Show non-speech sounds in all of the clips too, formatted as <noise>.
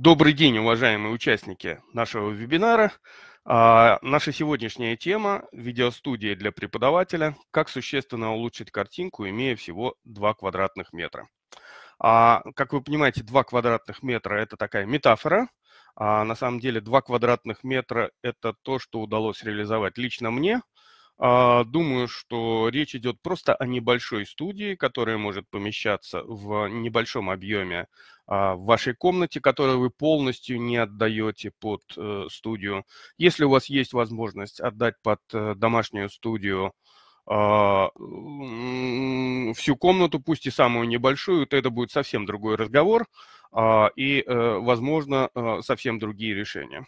Добрый день, уважаемые участники нашего вебинара. А, наша сегодняшняя тема – видеостудия для преподавателя «Как существенно улучшить картинку, имея всего 2 квадратных метра». А, как вы понимаете, 2 квадратных метра – это такая метафора. А, на самом деле 2 квадратных метра – это то, что удалось реализовать лично мне – а, думаю, что речь идет просто о небольшой студии, которая может помещаться в небольшом объеме а, в вашей комнате, которую вы полностью не отдаете под э, студию. Если у вас есть возможность отдать под э, домашнюю студию а, всю комнату, пусть и самую небольшую, то это будет совсем другой разговор и, э, возможно, совсем другие решения.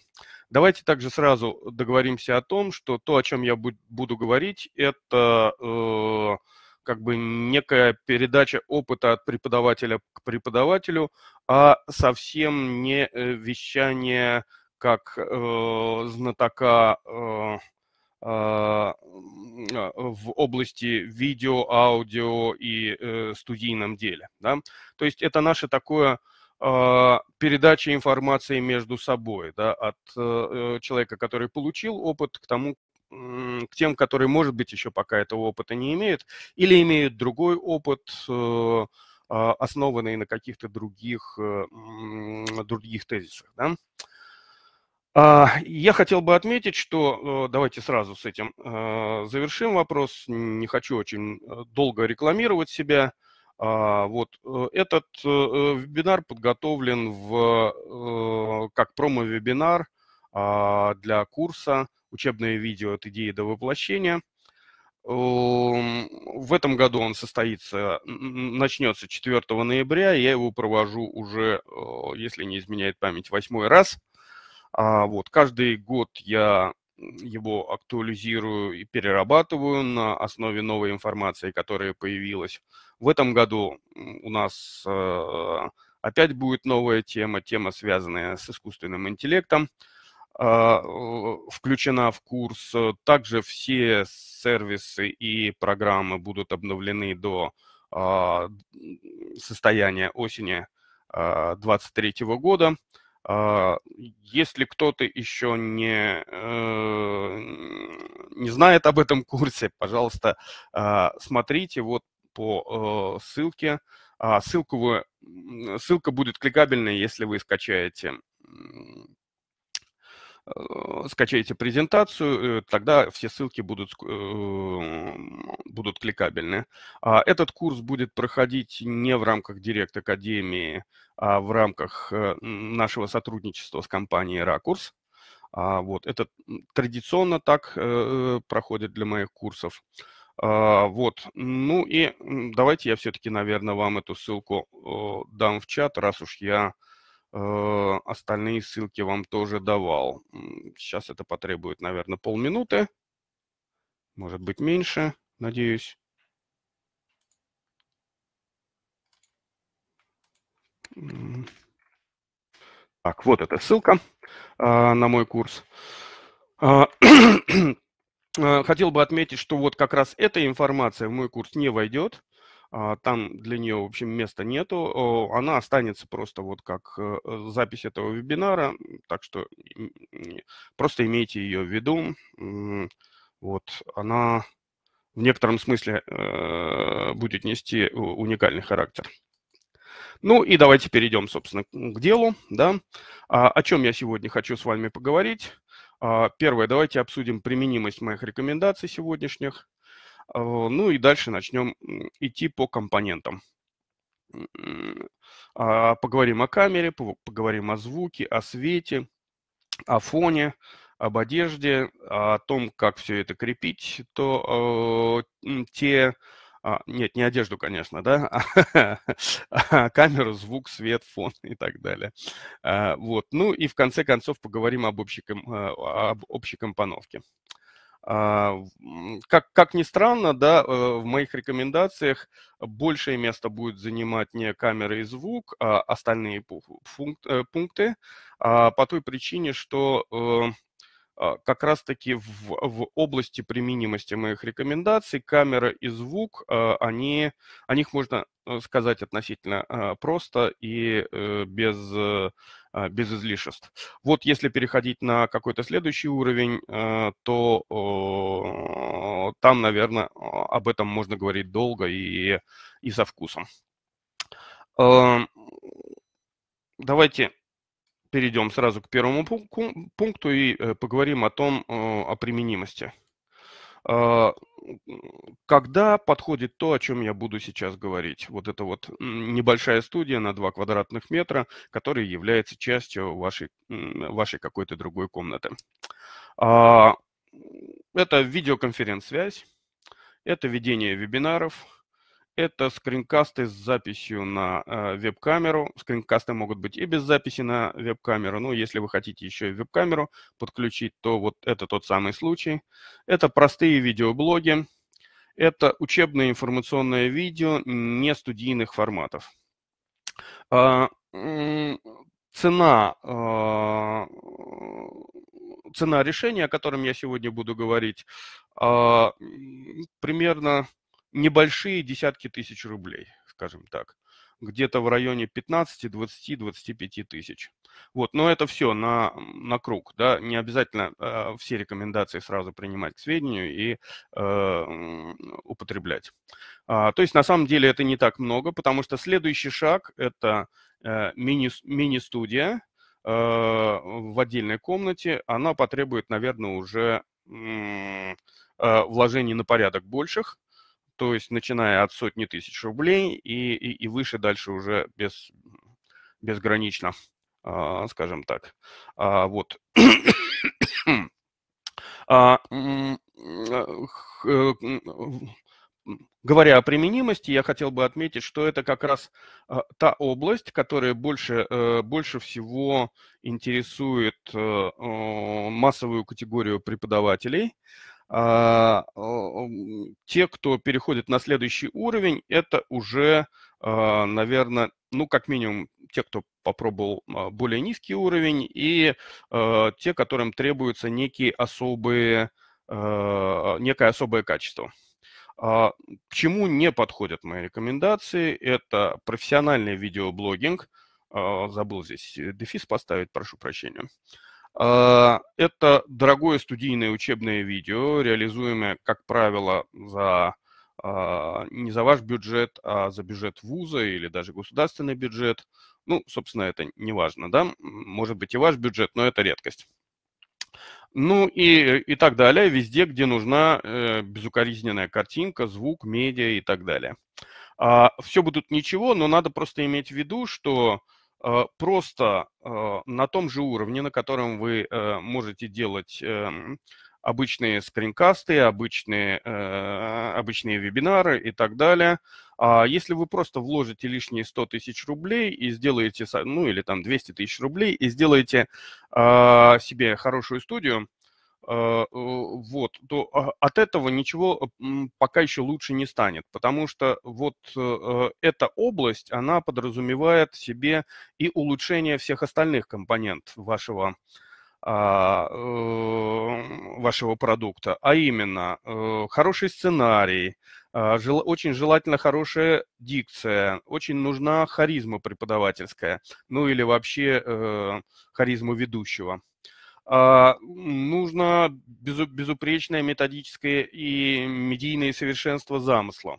Давайте также сразу договоримся о том, что то, о чем я буду говорить, это э, как бы некая передача опыта от преподавателя к преподавателю, а совсем не э, вещание как э, знатока э, а, а, в области видео, аудио и э, студийном деле. Да? То есть это наше такое а, передачи информации между собой, да, от э, человека, который получил опыт, к тому, к тем, которые, может быть, еще пока этого опыта не имеют, или имеют другой опыт, э, а, основанный на каких-то других, э, других тезисах. Да? А, я хотел бы отметить, что давайте сразу с этим завершим вопрос. Не хочу очень долго рекламировать себя. А, вот э, этот э, э, вебинар подготовлен в, как промо-вебинар а, для курса «Учебное видео от идеи до воплощения». Эм, в этом году он состоится, начнется 4 ноября, я его провожу уже, если не изменяет память, восьмой раз. А, вот, каждый год я его актуализирую и перерабатываю на основе новой информации, которая появилась. В этом году у нас э, опять будет новая тема, тема, связанная с искусственным интеллектом, э, включена в курс. Также все сервисы и программы будут обновлены до э, состояния осени 2023 года. А, если кто-то еще не, э, не знает об этом курсе, пожалуйста, а, смотрите вот по э, ссылке. А, ссылку вы, ссылка будет кликабельной, если вы скачаете Э, скачайте презентацию, э, тогда все ссылки будут, э, будут кликабельны. А этот курс будет проходить не в рамках Директ Академии, а в рамках нашего сотрудничества с компанией «Ракурс». А вот, это традиционно так проходит для моих курсов. А вот, ну и давайте я все-таки, наверное, вам эту ссылку дам в чат, раз уж я Э, остальные ссылки вам тоже давал. Сейчас это потребует, наверное, полминуты. Может быть, меньше, надеюсь. Так, вот эта ссылка а, на мой курс. А, <clears throat> э, хотел бы отметить, что вот как раз эта информация в мой курс не войдет. А, там для нее, в общем, места нету. Она останется просто вот как э, э, запись этого вебинара, так что просто имейте ее в виду. Вот, она в некотором смысле э, будет нести уникальный характер. Ну и давайте перейдем, собственно, к делу. Да? А, о чем я сегодня хочу с вами поговорить? А, первое, давайте обсудим применимость моих рекомендаций сегодняшних. Э, ну и дальше начнем идти по компонентам. А, поговорим о камере, поговорим о звуке, о свете, о фоне, об одежде, о том, как все это крепить, то э, те... А, нет, не одежду, конечно, да, а <laughs> а камеру, звук, свет, фон и так далее. А, вот, ну и в конце концов поговорим об общей, э, об общей компоновке. А, как, как ни странно, да, э, в моих рекомендациях большее место будет занимать не камера и звук, а остальные э, пункты, а, по той причине, что эм, а, как раз-таки в, в области применимости моих рекомендаций камера и звук, э, они, о них можно Э, сказать относительно а, просто и э, без, э, а, без излишеств. Вот если переходить на какой-то следующий уровень, то там, наверное, об этом можно говорить долго и, и со вкусом. Эм, давайте перейдем сразу к первому пункту и поговорим о том, о применимости. А, когда подходит то, о чем я буду сейчас говорить. Вот это вот небольшая студия на 2 квадратных метра, которая является частью вашей, вашей какой-то другой комнаты. А, это видеоконференц-связь, это ведение вебинаров, это скринкасты с записью на э, веб-камеру. Скринкасты могут быть и без записи на веб-камеру. Ну, если вы хотите еще и веб-камеру подключить, то вот это тот самый случай. Это простые видеоблоги. Это учебное информационное видео не студийных форматов. А, цена, а, цена решения, о котором я сегодня буду говорить, а, примерно небольшие десятки тысяч рублей, скажем так. Где-то в районе 15, 20, 25 тысяч. Вот, но это все на, на круг, да, не обязательно э, все рекомендации сразу принимать к сведению и э, употреблять. А, то есть на самом деле это не так много, потому что следующий шаг – это э, мини-студия мини а, э, в отдельной комнате. Она потребует, наверное, уже э, вложений на порядок больших – то есть начиная от сотни тысяч рублей и, и, и выше дальше уже без, безгранично, э, скажем так. А, вот. а, а э, Говоря о применимости, я хотел бы отметить, что это как раз э, та область, которая больше, э, больше всего интересует э, массовую категорию преподавателей. Э, а, те, кто переходит на следующий уровень, это уже, а, наверное, ну, как минимум, те, кто попробовал а, более низкий уровень, и те, которым требуются некие особые, некое особое качество. К чему не подходят мои рекомендации? Это профессиональный видеоблогинг. Забыл здесь э, дефис поставить, прошу прощения. А, это дорогое студийное учебное видео, реализуемое, как правило, за а, не за ваш бюджет, а за бюджет вуза или даже государственный бюджет. Ну, собственно, это не важно, да? Может быть и ваш бюджет, но это редкость. Ну и, и так далее, везде, где нужна э, безукоризненная картинка, звук, медиа и так далее. А, все будут ничего, но надо просто иметь в виду, что Э, просто э, на том же уровне, на котором вы э, можете делать эм, обычные скринкасты, обычные, обычные вебинары и так далее. А если вы просто вложите лишние 100 тысяч рублей и сделаете, ну или там 200 тысяч рублей и сделаете а, себе хорошую студию, Э, вот, то а, от этого ничего э, пока еще лучше не станет, потому что вот э, эта область, она подразумевает себе и улучшение всех остальных компонентов вашего а, вашего продукта, а именно хороший сценарий, а, очень желательно хорошая дикция, очень нужна харизма преподавательская, ну или вообще харизма ведущего. А, нужно безупречное методическое и медийное совершенство замысла.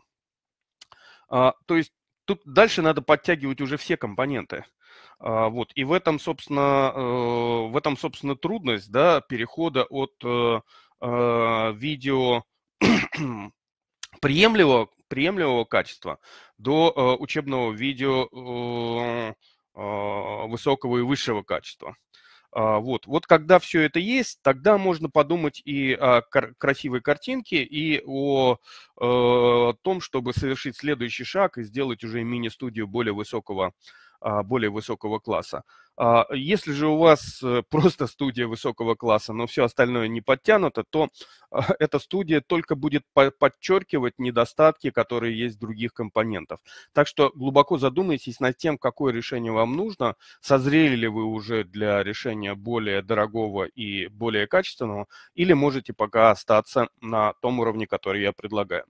А, то есть тут дальше надо подтягивать уже все компоненты. А, вот. И в этом, собственно, э, в этом, собственно, трудность да, перехода от э, э, видео <clears throat> приемлемого, приемлемого качества до учебного видео высокого и высшего качества. А, вот. вот когда все это есть, тогда можно подумать и о кар- красивой картинке, и о э, том, чтобы совершить следующий шаг и сделать уже мини-студию более высокого а, более высокого класса. А, если же у вас э, <laughs> просто студия высокого класса, но все остальное не подтянуто, то а, <laughs> эта студия только будет подчеркивать недостатки, которые есть других компонентов. Так что глубоко задумайтесь над тем, какое решение вам нужно, созрели ли вы уже для решения более дорогого и более качественного, или можете пока остаться на том уровне, который я предлагаю.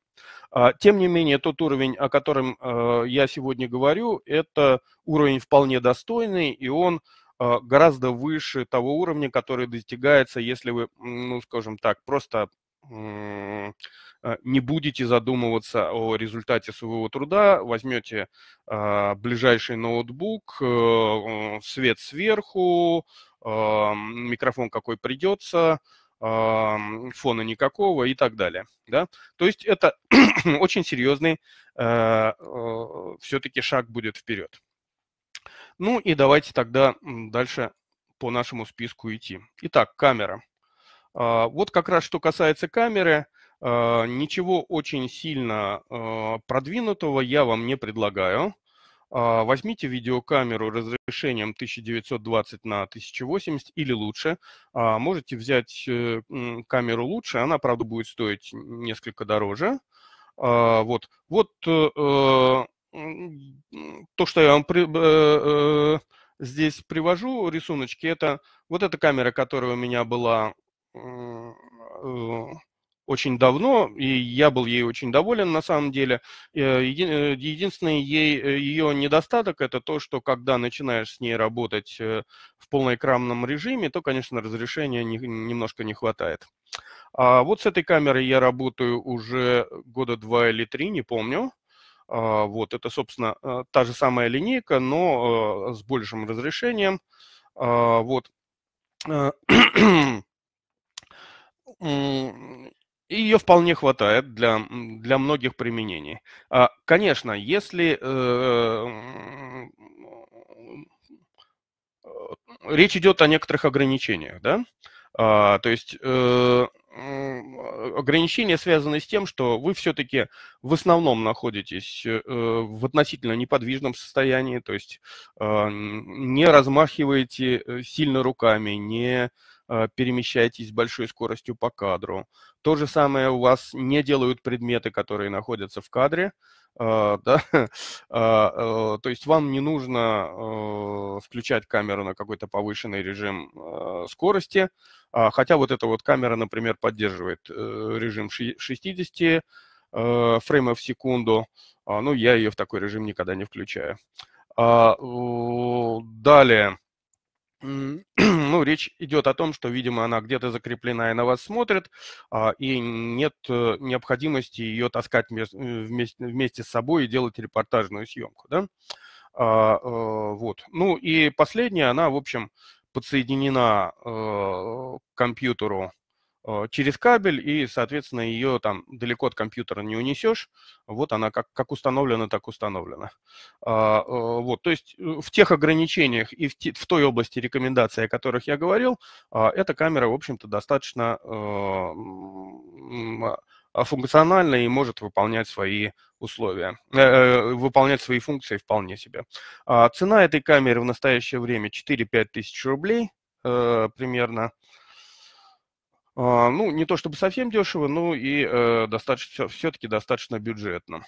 А, тем не менее, тот уровень, о котором э, я сегодня говорю, это уровень вполне достойный, и он э, гораздо выше того уровня, который достигается, если вы, ну, скажем так, просто э, не будете задумываться о результате своего труда, возьмете э, ближайший ноутбук, э, свет сверху, э, микрофон какой придется, фона никакого и так далее. Да? То есть это <clears throat> очень серьезный э, э, все-таки шаг будет вперед. Ну и давайте тогда дальше по нашему списку идти. Итак, камера. А, вот как раз что касается камеры, а, ничего очень сильно а, продвинутого я вам не предлагаю. А, возьмите видеокамеру разрешением 1920 на 1080 или лучше. А, можете взять э, камеру лучше, она, правда, будет стоить несколько дороже. А, вот, вот э, э, то, что я вам при, здесь привожу, рисуночки, это вот эта камера, которая у меня была очень давно, и я был ей очень доволен на самом деле. Э, еди, э, единственный ей, э, ее недостаток – это то, что когда начинаешь с ней работать в полноэкранном режиме, то, конечно, разрешения не, немножко не хватает. А вот с этой камерой я работаю уже года два или три, не помню. А, вот, это, собственно, та же самая линейка, но с большим разрешением. А, вот. <clears throat> И ее вполне хватает для, для многих применений. А, конечно, если э, речь идет о некоторых ограничениях, да, а, то есть э, ограничения связаны с тем, что вы все-таки в основном находитесь э, в относительно неподвижном состоянии, то есть а, не размахиваете э, сильно руками, не Э, перемещаетесь с большой скоростью по кадру. То же самое у вас не делают предметы, которые находятся в кадре. Э, <laughs> да? А, э, то есть вам не нужно включать камеру на какой-то повышенный режим скорости, а, хотя вот эта вот камера, например, поддерживает режим 60 фреймов в секунду. А, ну, я ее в такой режим никогда не включаю. Далее. <clears throat> ну, речь идет о том, что, видимо, она где-то закреплена и на вас смотрит, а, и нет э, необходимости ее таскать э, вместе, вместе с собой и делать репортажную съемку, да? А, э, вот. Ну и последняя, она, в общем, подсоединена к компьютеру Э, через кабель, и, соответственно, ее там далеко от компьютера не унесешь. Вот она как, как установлена, так установлена. А, э, вот, то есть э, в тех ограничениях и в, те, в той области рекомендаций, о которых я говорил, а, эта камера, в общем-то, достаточно а, и может выполнять свои условия, э, выполнять свои функции вполне себе. А, цена этой камеры в настоящее время 4-5 тысяч рублей э, примерно. А, ну, не то чтобы совсем дешево, но и э, достаточно, все-таки достаточно бюджетно.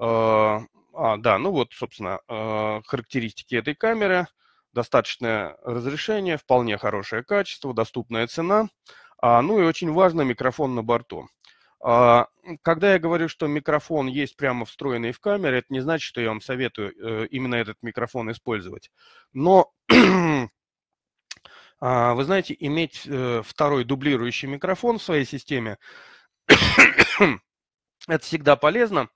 Э, а, да, ну вот, собственно, э, характеристики этой камеры. Достаточное разрешение, вполне хорошее качество, доступная цена. А, ну и очень важно, микрофон на борту. А, когда я говорю, что микрофон есть прямо встроенный в камеру, это не значит, что я вам советую э, именно этот микрофон использовать. Но <clears throat> А, вы знаете, иметь э, второй дублирующий микрофон в своей системе <coughs> это всегда полезно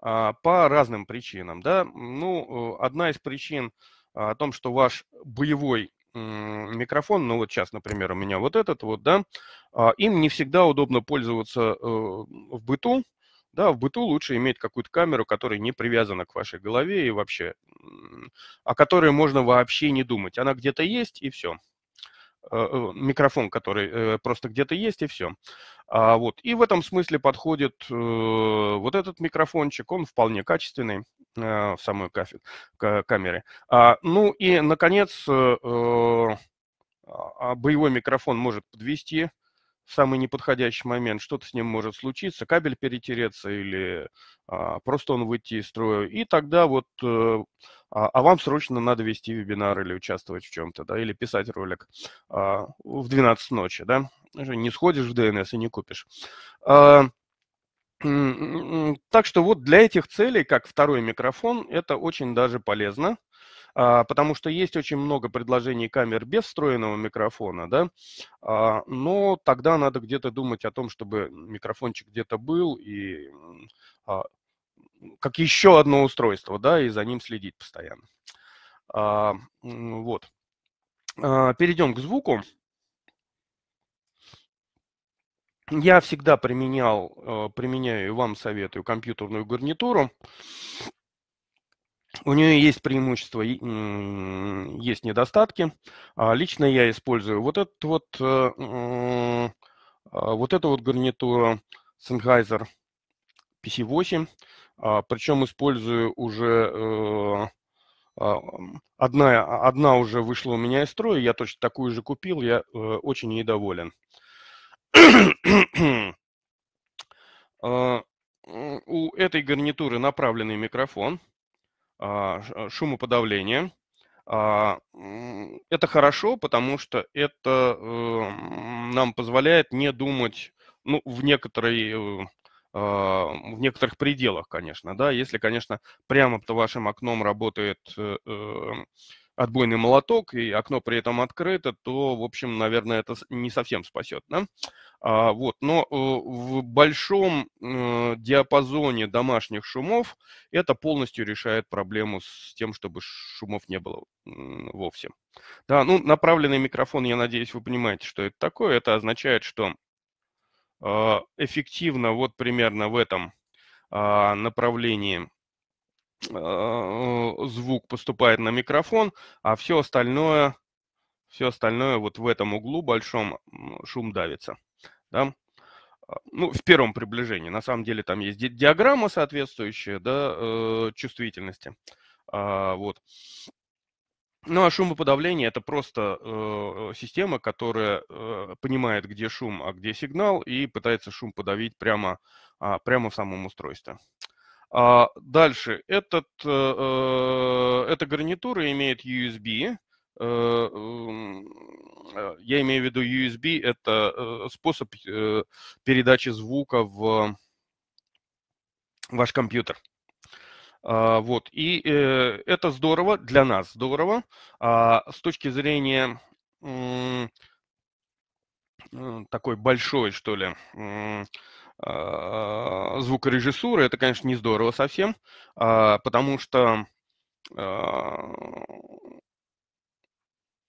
а, по разным причинам. Да? Ну, э, одна из причин а, о том, что ваш боевой микрофон, ну вот сейчас, например, у меня вот этот вот, да, им не всегда удобно пользоваться э, в быту, да, в быту лучше иметь какую-то камеру, которая не привязана к вашей голове и вообще, о которой можно вообще не думать. Она где-то есть и все. Э, э, микрофон, который э, просто где-то есть, и все. А, вот. И в этом смысле подходит вот этот микрофончик, он вполне качественный в самой кафе, камере. А, ну и, наконец, а, а боевой микрофон может подвести в самый неподходящий момент, что-то с ним может случиться, кабель перетереться или а, просто он выйти из строя. И тогда вот а, а вам срочно надо вести вебинар или участвовать в чем-то, да, или писать ролик а, в 12 ночи, да, не сходишь в ДНС и не купишь. А, так что вот для этих целей, как второй микрофон, это очень даже полезно а, потому что есть очень много предложений камер без встроенного микрофона, да, а, но тогда надо где-то думать о том, чтобы микрофончик где-то был, и а, как еще одно устройство, да, и за ним следить постоянно. А, вот. А, перейдем к звуку. Я всегда применял, э, применяю и вам советую компьютерную гарнитуру. У нее есть преимущества, есть недостатки. А, лично я использую вот этот вот, э, а, вот эту вот гарнитуру Sennheiser PC8. А, причем использую уже э, а, одна, а, одна уже вышла у меня из строя, я точно такую же купил, я э, очень ей доволен. <clears throat> У этой гарнитуры направленный микрофон, шумоподавление. Это хорошо, потому что это э, нам позволяет не думать ну, в некоторой а, в некоторых пределах, конечно, да, если, конечно, прямо под вашим окном работает э, эм, отбойный молоток, и окно при этом открыто, то, в общем, наверное, это не совсем спасет, да? А, вот, но э, в большом э, диапазоне домашних шумов это полностью решает проблему с тем, чтобы шумов не было вовсе. Да, ну, направленный микрофон, я надеюсь, вы понимаете, что это такое. Это означает, что Э, эффективно вот примерно в этом а, направлении а, звук поступает на микрофон, а все остальное, все остальное вот в этом углу большом шум давится. Да? А, ну, в первом приближении. На самом деле там есть диаграмма соответствующая да, э, чувствительности. Вот. Ну а шумоподавление это просто э, э, система, которая э, понимает, где шум, а где сигнал, и пытается шум подавить прямо, а, прямо в самом устройстве. А дальше этот, э, э эта гарнитура имеет USB. Э, э, я имею в виду USB это э, способ передачи звука в ваш компьютер. А, вот. И э, это здорово, для нас здорово. А, с точки зрения такой большой, что ли, а, звукорежиссуры, это, конечно, не здорово совсем, потому что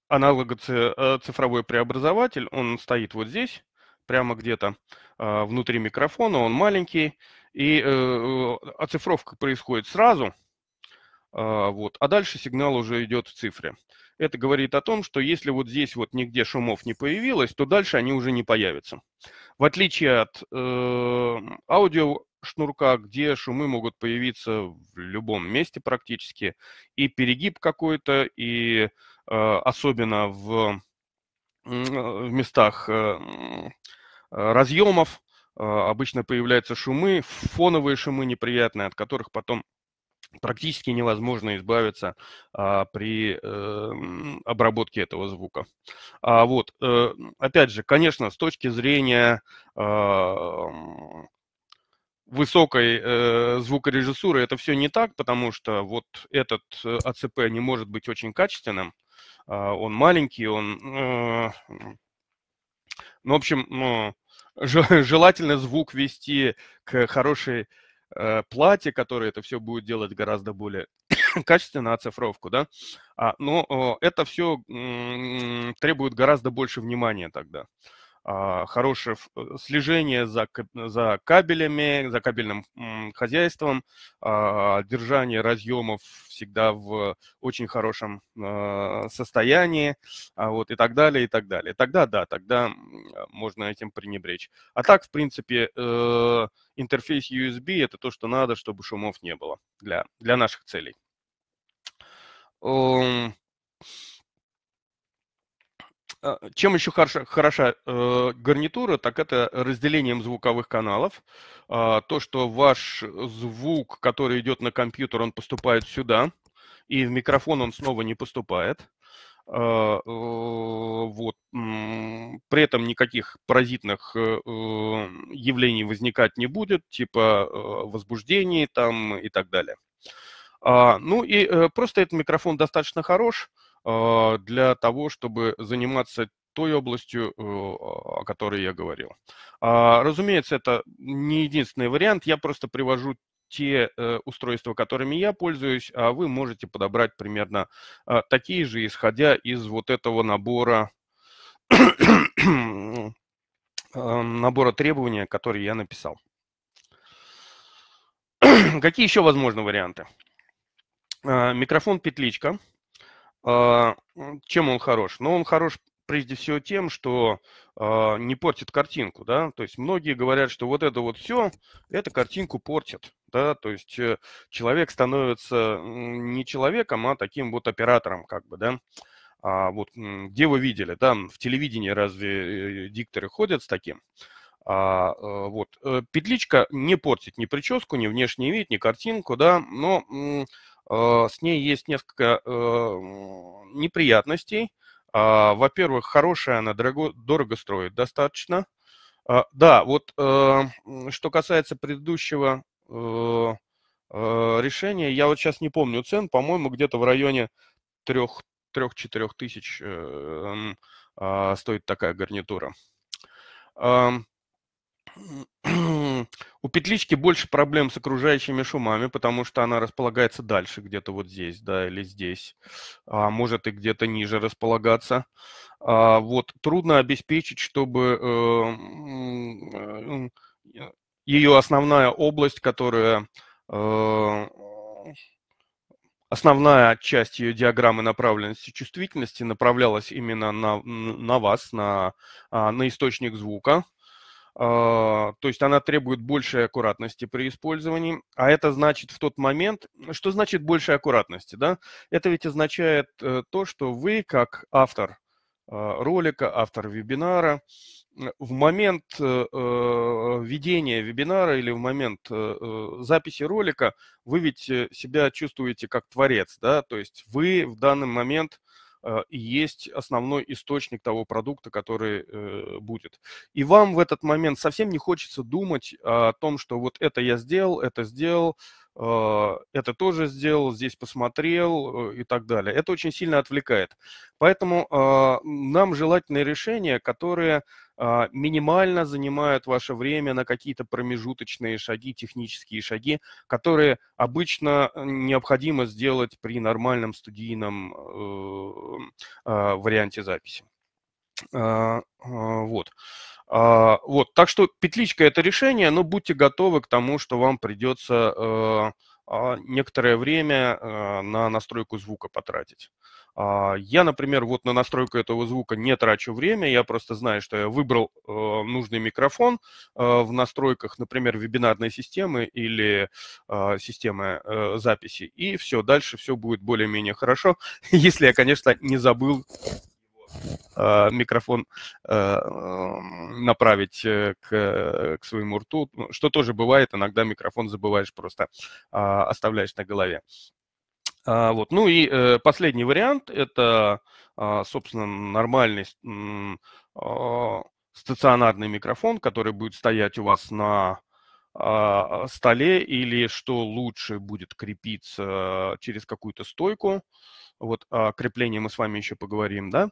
аналогоцифровой э, преобразователь, он стоит вот здесь, прямо где-то внутри микрофона, он маленький, и э, э, оцифровка происходит сразу, э, вот, а дальше сигнал уже идет в цифре. Это говорит о том, что если вот здесь вот нигде шумов не появилось, то дальше они уже не появятся. В отличие от э, эм, аудио где шумы могут появиться в любом месте практически, и перегиб какой-то, и э, особенно в, э, в местах э, э разъемов, а, обычно появляются шумы, фоновые шумы неприятные, от которых потом практически невозможно избавиться а, при э, обработке этого звука. А вот, э, опять же, конечно, с точки зрения э, высокой э, звукорежиссуры это все не так, потому что вот этот э, АЦП не может быть очень качественным, э, он маленький, он э, ну, в общем, ну, <laughs> желательно звук вести к хорошей э, плате, которая это все будет делать гораздо более <coughs> качественно а оцифровку, да. А, но э, это все э, требует гораздо больше внимания тогда. А, хорошее э, слежение за, за кабелями, за кабельным хозяйством, а, держание разъемов всегда в очень хорошем а, состоянии, вот, и так далее, и так далее. Тогда, да, тогда э, можно этим пренебречь. А так, в принципе, э, интерфейс USB – это то, что надо, чтобы шумов не было для, для наших целей. А, чем еще хороша, хороша э, гарнитура, так это разделением звуковых каналов. Э, то, что ваш звук, который идет на компьютер, он поступает сюда, и в микрофон он снова не поступает. А, э, вот. При этом никаких паразитных э, эм, явлений возникать не будет, типа э, возбуждений там и так далее. А, ну и э, просто этот микрофон достаточно хорош. А, для того, чтобы заниматься той областью, э, о которой я говорил. А, разумеется, это не единственный вариант, я просто привожу те э, устройства, которыми я пользуюсь, а вы можете подобрать примерно а, такие же, исходя из вот этого набора набора требований, которые я написал. Какие еще возможны варианты? Микрофон петличка – а, чем он хорош? Ну, он хорош прежде всего тем, что э, не портит картинку, да, то есть многие говорят, что вот это вот все, это картинку портит, да, то есть э, человек становится не человеком, а таким вот оператором, как бы, да, а вот где вы видели, да, в телевидении разве э, дикторы ходят с таким? А, э, вот, э, петличка не портит ни прическу, ни внешний вид, ни картинку, да, но Э, с ней есть несколько э, неприятностей. А, во-первых, хорошая она, дорого, дорого строит достаточно. Э, да, вот что касается предыдущего решения, я вот сейчас не помню цен, по-моему, где-то в районе 3-4 тысяч а, стоит такая гарнитура. У петлички больше проблем с окружающими шумами, потому что она располагается дальше, где-то вот здесь, да, или здесь. А может и где-то ниже располагаться. А вот трудно обеспечить, чтобы э, э, ее основная область, которая э, основная часть ее диаграммы направленности чувствительности направлялась именно на, на вас, на, а, на источник звука. А, то есть она требует большей аккуратности при использовании, а это значит в тот момент, что значит большей аккуратности, да? Это ведь означает э, то, что вы как автор а, ролика, автор вебинара, в момент э, э, ведения вебинара или в момент записи ролика вы ведь себя чувствуете как творец, да, то есть вы в данный момент – Э, и есть основной источник того продукта, который э, будет. И вам в этот момент совсем не хочется думать о том, что вот это я сделал, это сделал, а, это тоже сделал, здесь посмотрел э, и так далее. Это очень сильно отвлекает. Поэтому а, нам желательные решения, которые а, минимально занимают ваше время на какие-то промежуточные шаги, технические шаги, которые обычно э, необходимо сделать при нормальном студийном э, варианте записи. Вот. А, вот, так что петличка – это решение, но будьте готовы к тому, что вам придется э, а, некоторое время э, на настройку звука потратить. А, я, например, вот на настройку этого звука не трачу время, я просто знаю, что я выбрал э, нужный микрофон в настройках, например, вебинарной системы или системы записи, и все, дальше все будет более-менее хорошо, <laughs> если я, конечно, не забыл Э, микрофон э, эм, направить э, к, к своему рту, ну, что тоже бывает, иногда микрофон забываешь просто, а, оставляешь на голове. А, вот. Ну и последний вариант – это, а, собственно, нормальный стационарный микрофон, который будет стоять у вас на а, столе или что лучше будет крепиться а, через какую-то стойку. Вот о креплении мы с вами еще поговорим, да.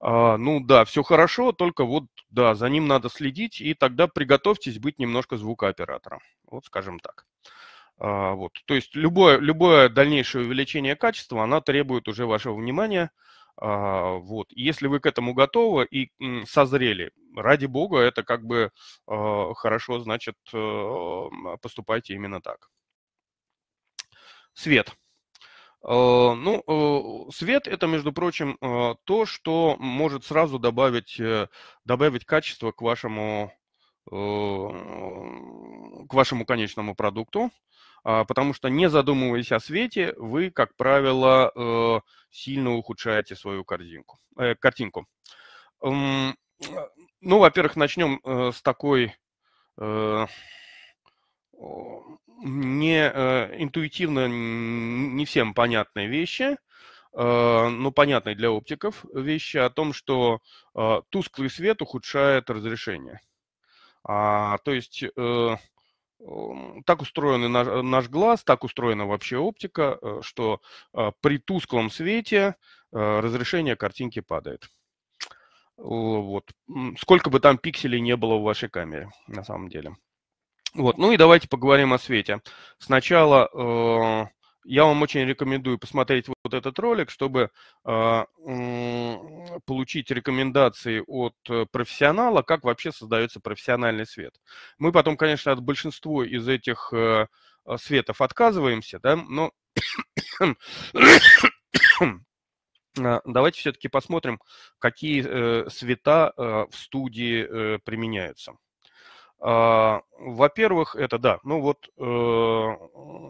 А, ну да, все хорошо, только вот, да, за ним надо следить, и тогда приготовьтесь быть немножко звукооператором. Вот скажем так. А, вот. То есть любое, любое дальнейшее увеличение качества, оно требует уже вашего внимания – а, вот. если вы к этому готовы и созрели, ради бога, это как бы а, хорошо, значит, э, поступайте именно так. Свет. А, ну, э, свет это, между прочим, э, то, что может сразу добавить, добавить качество к вашему, к вашему конечному продукту. А, потому что не задумываясь о свете, вы, как правило, э, сильно ухудшаете свою корзинку, э, картинку. А, ну, во-первых, начнем э, с такой э, не интуитивно не всем понятной вещи, но понятной для оптиков вещи о том, что тусклый свет ухудшает разрешение. А, то есть э, так устроен наш, э, наш глаз, так устроена вообще оптика, э, что э, при тусклом свете разрешение картинки падает. Вот. Сколько бы там пикселей не было в вашей камере, на самом деле. Вот. Ну и давайте поговорим о свете. Сначала э, я вам очень рекомендую посмотреть вот этот ролик, чтобы э, получить рекомендации от э, профессионала, как вообще создается профессиональный свет. Мы потом, конечно, от большинства из этих э, а, светов отказываемся, да, но а, давайте все-таки посмотрим, какие э, света э, в студии э, применяются. Во-первых, это да, ну вот э,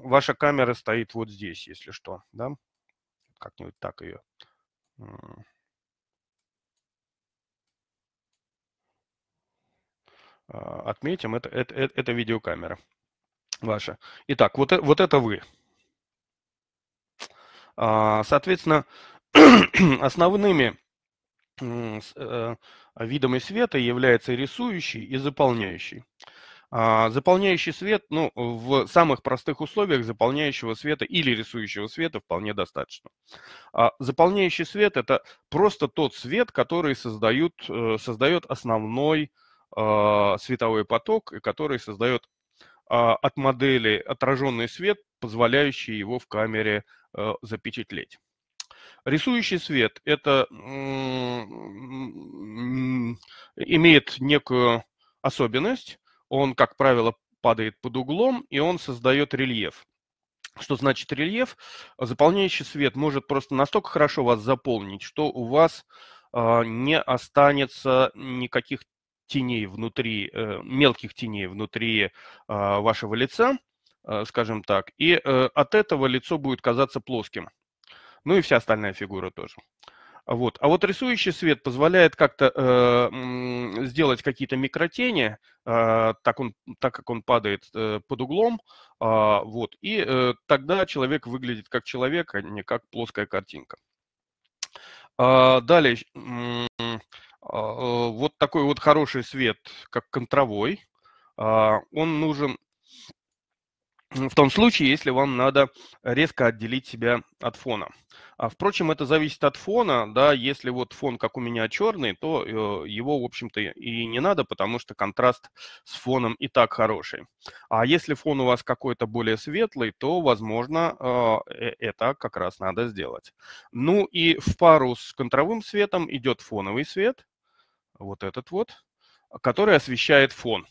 ваша камера стоит вот здесь, если что, да как-нибудь так ее. А, отметим, это, это, это, видеокамера ваша. Итак, вот, э, вот это вы. А, соответственно, <clears throat> основными э, видами света является рисующий и заполняющий. А, заполняющий свет, ну, в самых простых условиях заполняющего света или рисующего света вполне достаточно. А, заполняющий свет – это просто тот свет, который создают, э, создает основной а, световой поток, который создает от модели отраженный свет, позволяющий его в камере э, запечатлеть. Рисующий свет – это имеет некую особенность, он, как правило, падает под углом, и он создает рельеф. Что значит рельеф? Заполняющий свет может просто настолько хорошо вас заполнить, что у вас э, не останется никаких теней внутри, э, мелких теней внутри э, вашего лица, э, скажем так, и э, от этого лицо будет казаться плоским. Ну и вся остальная фигура тоже. Вот. А вот рисующий свет позволяет как-то э, сделать какие-то микротени, э, так, он, так как он падает э, под углом, э, вот. и э, тогда человек выглядит как человек, а не как плоская картинка. Э, далее, э, э, вот такой вот хороший свет, как контровой, э, он нужен в том случае, если вам надо резко отделить себя от фона. А, впрочем, это зависит от фона, да, если вот фон, как у меня, черный, то э, его, в общем-то, и не надо, потому что контраст с фоном и так хороший. А если фон у вас какой-то более светлый, то, возможно, а, э, это как раз надо сделать. Ну и в пару с контровым светом идет фоновый свет, вот этот вот, который освещает фон.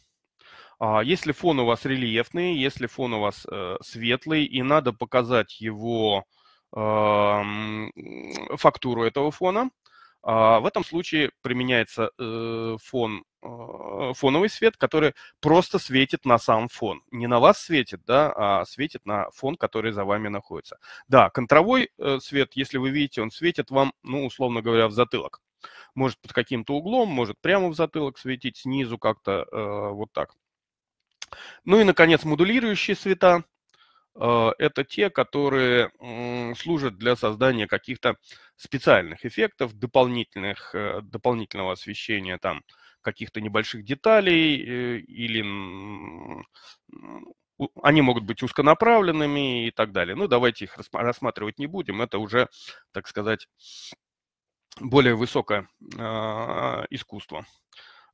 А если фон у вас рельефный, если фон у вас э, светлый, и надо показать его фактуру этого фона, а, в этом случае применяется э, фон, э, фоновый свет, который просто светит на сам фон. Не на вас светит, да, а светит на фон, который за вами находится. Да, контровой свет, если вы видите, он светит вам, ну, условно говоря, в затылок. Может под каким-то углом, может прямо в затылок светить, снизу как-то э, вот так. Ну и, наконец, модулирующие света. Э, это те, которые служат для создания каких-то специальных эффектов, дополнительных, э, дополнительного освещения там каких-то небольших деталей э, или они могут быть узконаправленными и так далее. Ну, давайте их рассматривать не будем. Это уже, так сказать, более высокое э, искусство.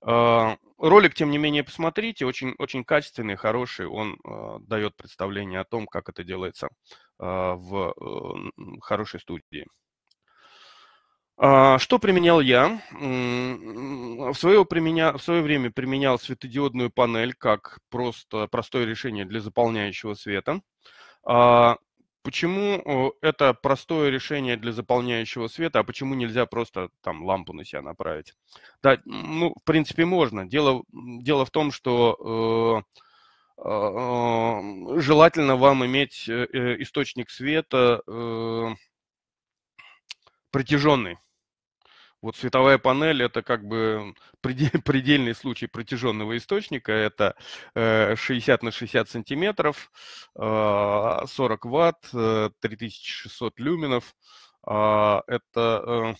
Э, ролик, тем не менее, посмотрите, очень, очень качественный, хороший, он э, дает представление о том, как это делается э, в э, хорошей студии. А, что применял я? В свое, применя... в свое время применял светодиодную панель как просто простое решение для заполняющего света. А, почему это простое решение для заполняющего света, а почему нельзя просто там лампу на себя направить? Да, ну, в принципе, можно. Дело, дело в том, что э, э, желательно вам иметь э, э, источник света э, протяженный. Вот световая панель – это как бы <laughs> предельный случай протяженного источника. Это 60 э, на 60 сантиметров, 40 а, ватт, 3600 э, люминов. А, это э,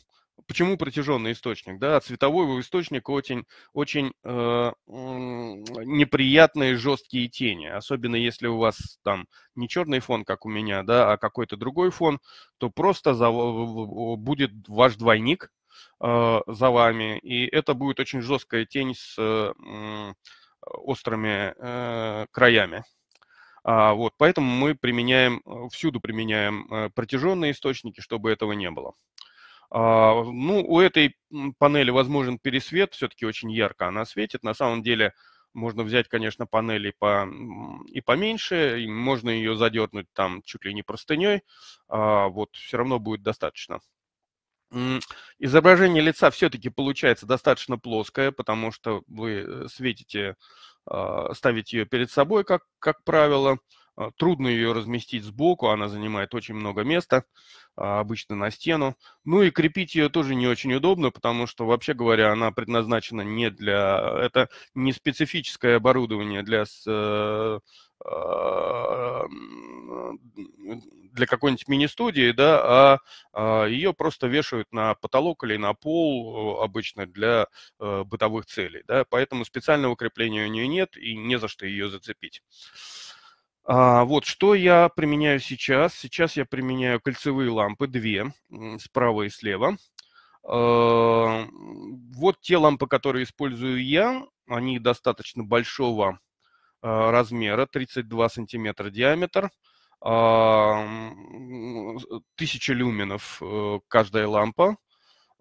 Почему протяженный источник? Да, цветовой источник очень, очень э, неприятные жесткие тени, особенно если у вас там не черный фон, как у меня, да, а какой-то другой фон, то просто за, будет ваш двойник Э, за вами, и это будет очень жесткая тень с э, острыми э, краями. А, вот, поэтому мы применяем, всюду применяем протяженные источники, чтобы этого не было. А, ну, у этой панели возможен пересвет, все-таки очень ярко она светит. На самом деле можно взять, конечно, панели по, и поменьше, и можно ее задернуть там чуть ли не простыней, а, вот все равно будет достаточно изображение лица все-таки получается достаточно плоское, потому что вы э, светите, а, ставите ее перед собой, как, как правило. А, трудно ее разместить сбоку, она занимает очень много места, а, обычно на стену. Ну и крепить ее тоже не очень удобно, потому что, вообще говоря, она предназначена не для... Это не специфическое оборудование для э, для какой-нибудь мини-студии, да, а, а ее просто вешают на потолок или на пол э, обычно для э, бытовых целей, да, поэтому специального крепления у нее нет и не за что ее зацепить. А, вот, что я применяю сейчас? Сейчас я применяю кольцевые лампы, две, справа и слева. А, вот те лампы, которые использую я, они достаточно большого размера, 32 сантиметра диаметр. 1000 а, э, люменов э, каждая лампа.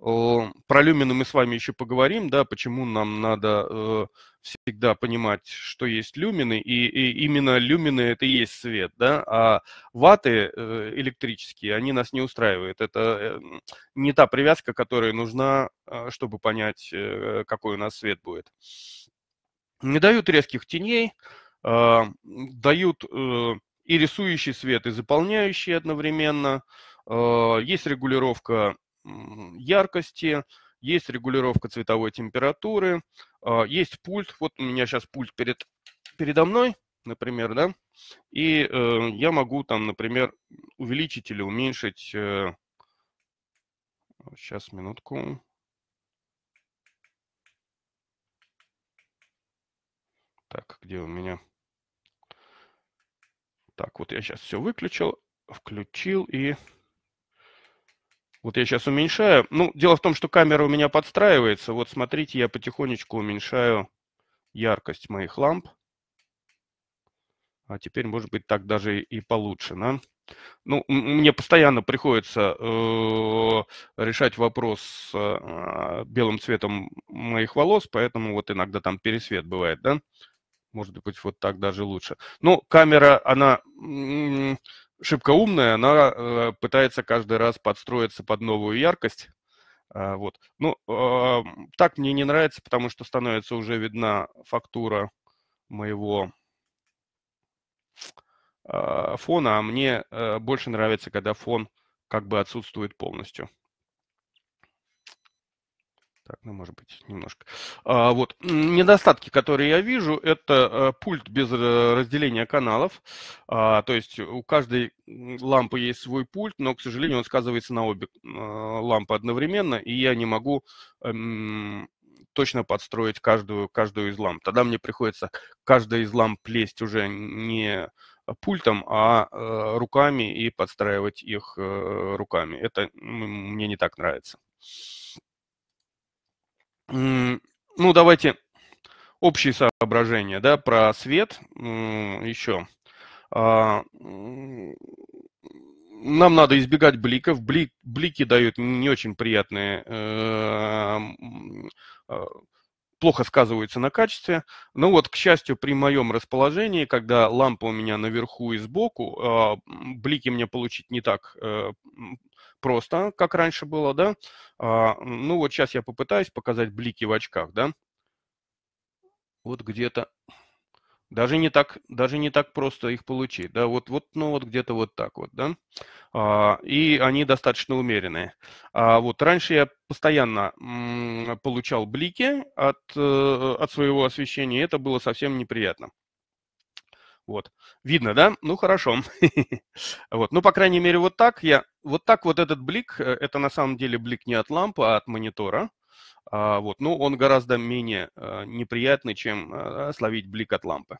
Про люмины мы с вами еще поговорим, да, почему нам надо э, всегда понимать, что есть люмины, и, и именно люмины это и есть свет, да, а ваты электрические, они нас не устраивают. Это не та привязка, которая нужна, чтобы понять, какой у нас свет будет. Не дают резких теней, а, дают и рисующий свет, и заполняющий одновременно. Э, есть регулировка яркости, есть регулировка цветовой температуры, э, есть пульт. Вот у меня сейчас пульт перед, передо мной, например, да, и э, я могу там, например, увеличить или уменьшить... Сейчас, минутку. Так, где у меня... Так, вот я сейчас все выключил, включил и... Вот я сейчас уменьшаю. Ну, дело в том, что камера у меня подстраивается. Вот смотрите, я потихонечку уменьшаю яркость моих ламп. А теперь, может быть, так даже и получше, да? Ну, мне постоянно приходится э, решать вопрос с э, белым цветом моих волос, поэтому вот иногда там пересвет бывает, да? может быть, вот так даже лучше. Ну, камера, она шибко умная, она э, пытается каждый раз подстроиться под новую яркость. А, вот. Ну, э, так мне не нравится, потому что становится уже видна фактура моего э, фона, а мне э, больше нравится, когда фон как бы отсутствует полностью. Так, ну, может быть, немножко. А, вот. Недостатки, которые я вижу, это э, пульт без э, разделения каналов. А, то есть у каждой лампы есть свой пульт, но, к сожалению, он сказывается на обе а, лампы одновременно, и я не могу эм, точно подстроить каждую, каждую из ламп. Тогда мне приходится каждая из ламп лезть уже не пультом, а э, руками и подстраивать их э, руками. Это мне не так нравится ну, давайте общие соображения, да, про свет еще. А, нам надо избегать бликов. Блик, блики дают не очень приятные, э, а, плохо сказываются на качестве. Но ну вот, к счастью, при моем расположении, когда лампа у меня наверху и сбоку, а, блики мне получить не так э, просто, как раньше было, да. А, ну вот сейчас я попытаюсь показать блики в очках, да. Вот где-то даже не так, даже не так просто их получить, да, вот, вот, ну вот где-то вот так вот, да, а, и они достаточно умеренные. А вот раньше я постоянно получал блики от, э, от своего освещения, и это было совсем неприятно. Вот. Видно, да? Ну, хорошо. <laughs> вот. Ну, по крайней мере, вот так я... Вот так вот этот блик, э, это на самом деле блик не от лампы, а от монитора. А, вот. Ну, он гораздо менее а, неприятный, чем а, словить блик от лампы.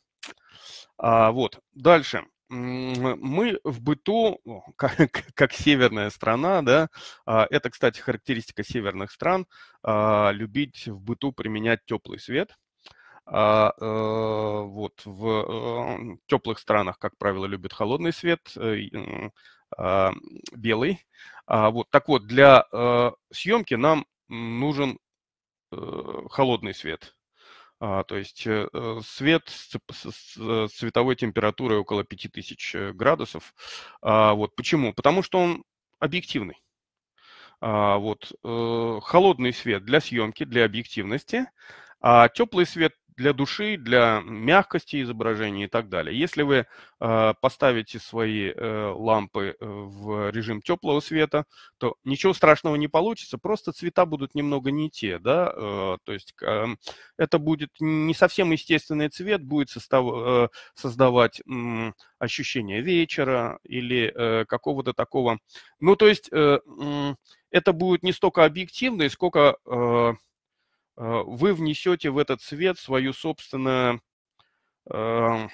А, вот. Дальше. Мы в быту, <laughs> как, как северная страна, да, а, это, кстати, характеристика северных стран, а, любить в быту применять теплый свет – а э, вот в э, теплых странах, как правило, любят холодный свет, э, э, белый. А, вот, так вот, для э, съемки нам нужен э, холодный свет. А, то есть э, э свет с, с, с цветовой температурой около 5000 э, градусов. А, вот, почему? Потому что он объективный. А, вот, э, холодный свет для съемки, для объективности, а теплый свет для души, для мягкости изображения и так далее. Если вы э, поставите свои э, лампы э, в режим теплого света, то ничего страшного не получится, просто цвета будут немного не те, да, э, то есть э, это будет не совсем естественный цвет, будет состав, э, создавать э, ощущение вечера или э, какого-то такого, ну, то есть э, э, это будет не столько объективный, сколько... Э, Э, вы внесете в этот свет свою собственную, э,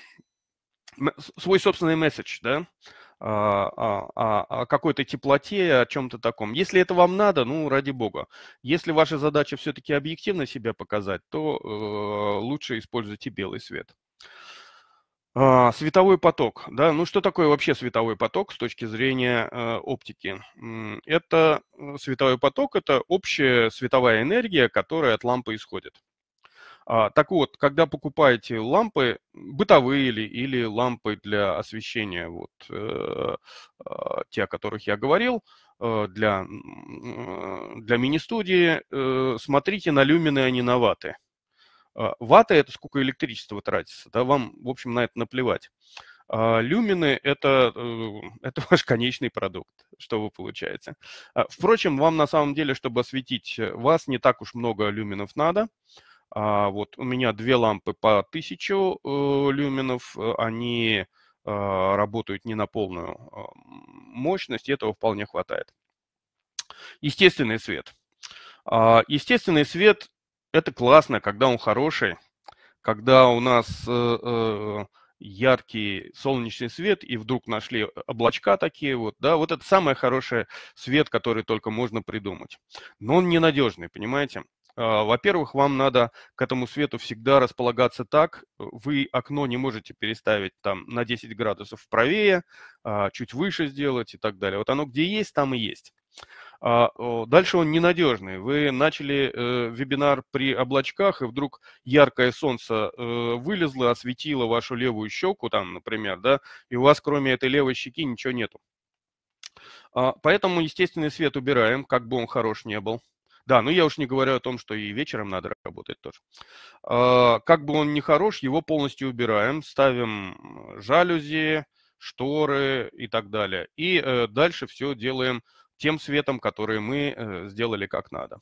свой собственный месседж, да, о, а, о, а, а, о какой-то теплоте, о чем-то таком. Если это вам надо, ну, ради бога. Если ваша задача все-таки объективно себя показать, то э, лучше используйте белый свет. Э, а, световой поток, да, ну что такое вообще световой поток с точки зрения э, оптики? Это э, световой поток, это общая световая энергия, которая от лампы исходит. А, так вот, когда покупаете лампы бытовые или, или лампы для освещения, вот э, э, те, о которых я говорил, э, для, э, для мини-студии, э, смотрите на люмины, а не на ваты. А, Ваты – это сколько электричества тратится, да, вам, в общем, на это наплевать. А люмины это, э, – <laughs> это ваш конечный продукт, что вы получаете. А, впрочем, вам на самом деле, чтобы осветить э, вас, не так уж много люминов надо. А вот у меня две лампы по 1000 э, люминов, они а, работают не на полную мощность, и этого вполне хватает. Естественный свет. Естественный свет это классно, когда он хороший, когда у нас э, э яркий солнечный свет, и вдруг нашли э, облачка такие вот, да, вот это самый хороший свет, который только можно придумать. Но он ненадежный, понимаете? А, во-первых, вам надо к этому свету всегда располагаться так, вы окно не можете переставить там на 10 градусов правее, а, чуть выше сделать и так далее. Вот оно где есть, там и есть. А, дальше он ненадежный. Вы начали э, вебинар при облачках, и вдруг яркое солнце э, вылезло, осветило вашу левую щеку, там, например, да, и у вас кроме этой левой щеки ничего нету. А, поэтому естественный свет убираем, как бы он хорош не был. Да, ну я уж не говорю о том, что и вечером надо работать тоже. А, как бы он ни хорош, его полностью убираем, ставим э, жалюзи, шторы и так далее. И дальше все делаем тем светом, который мы э, сделали как надо.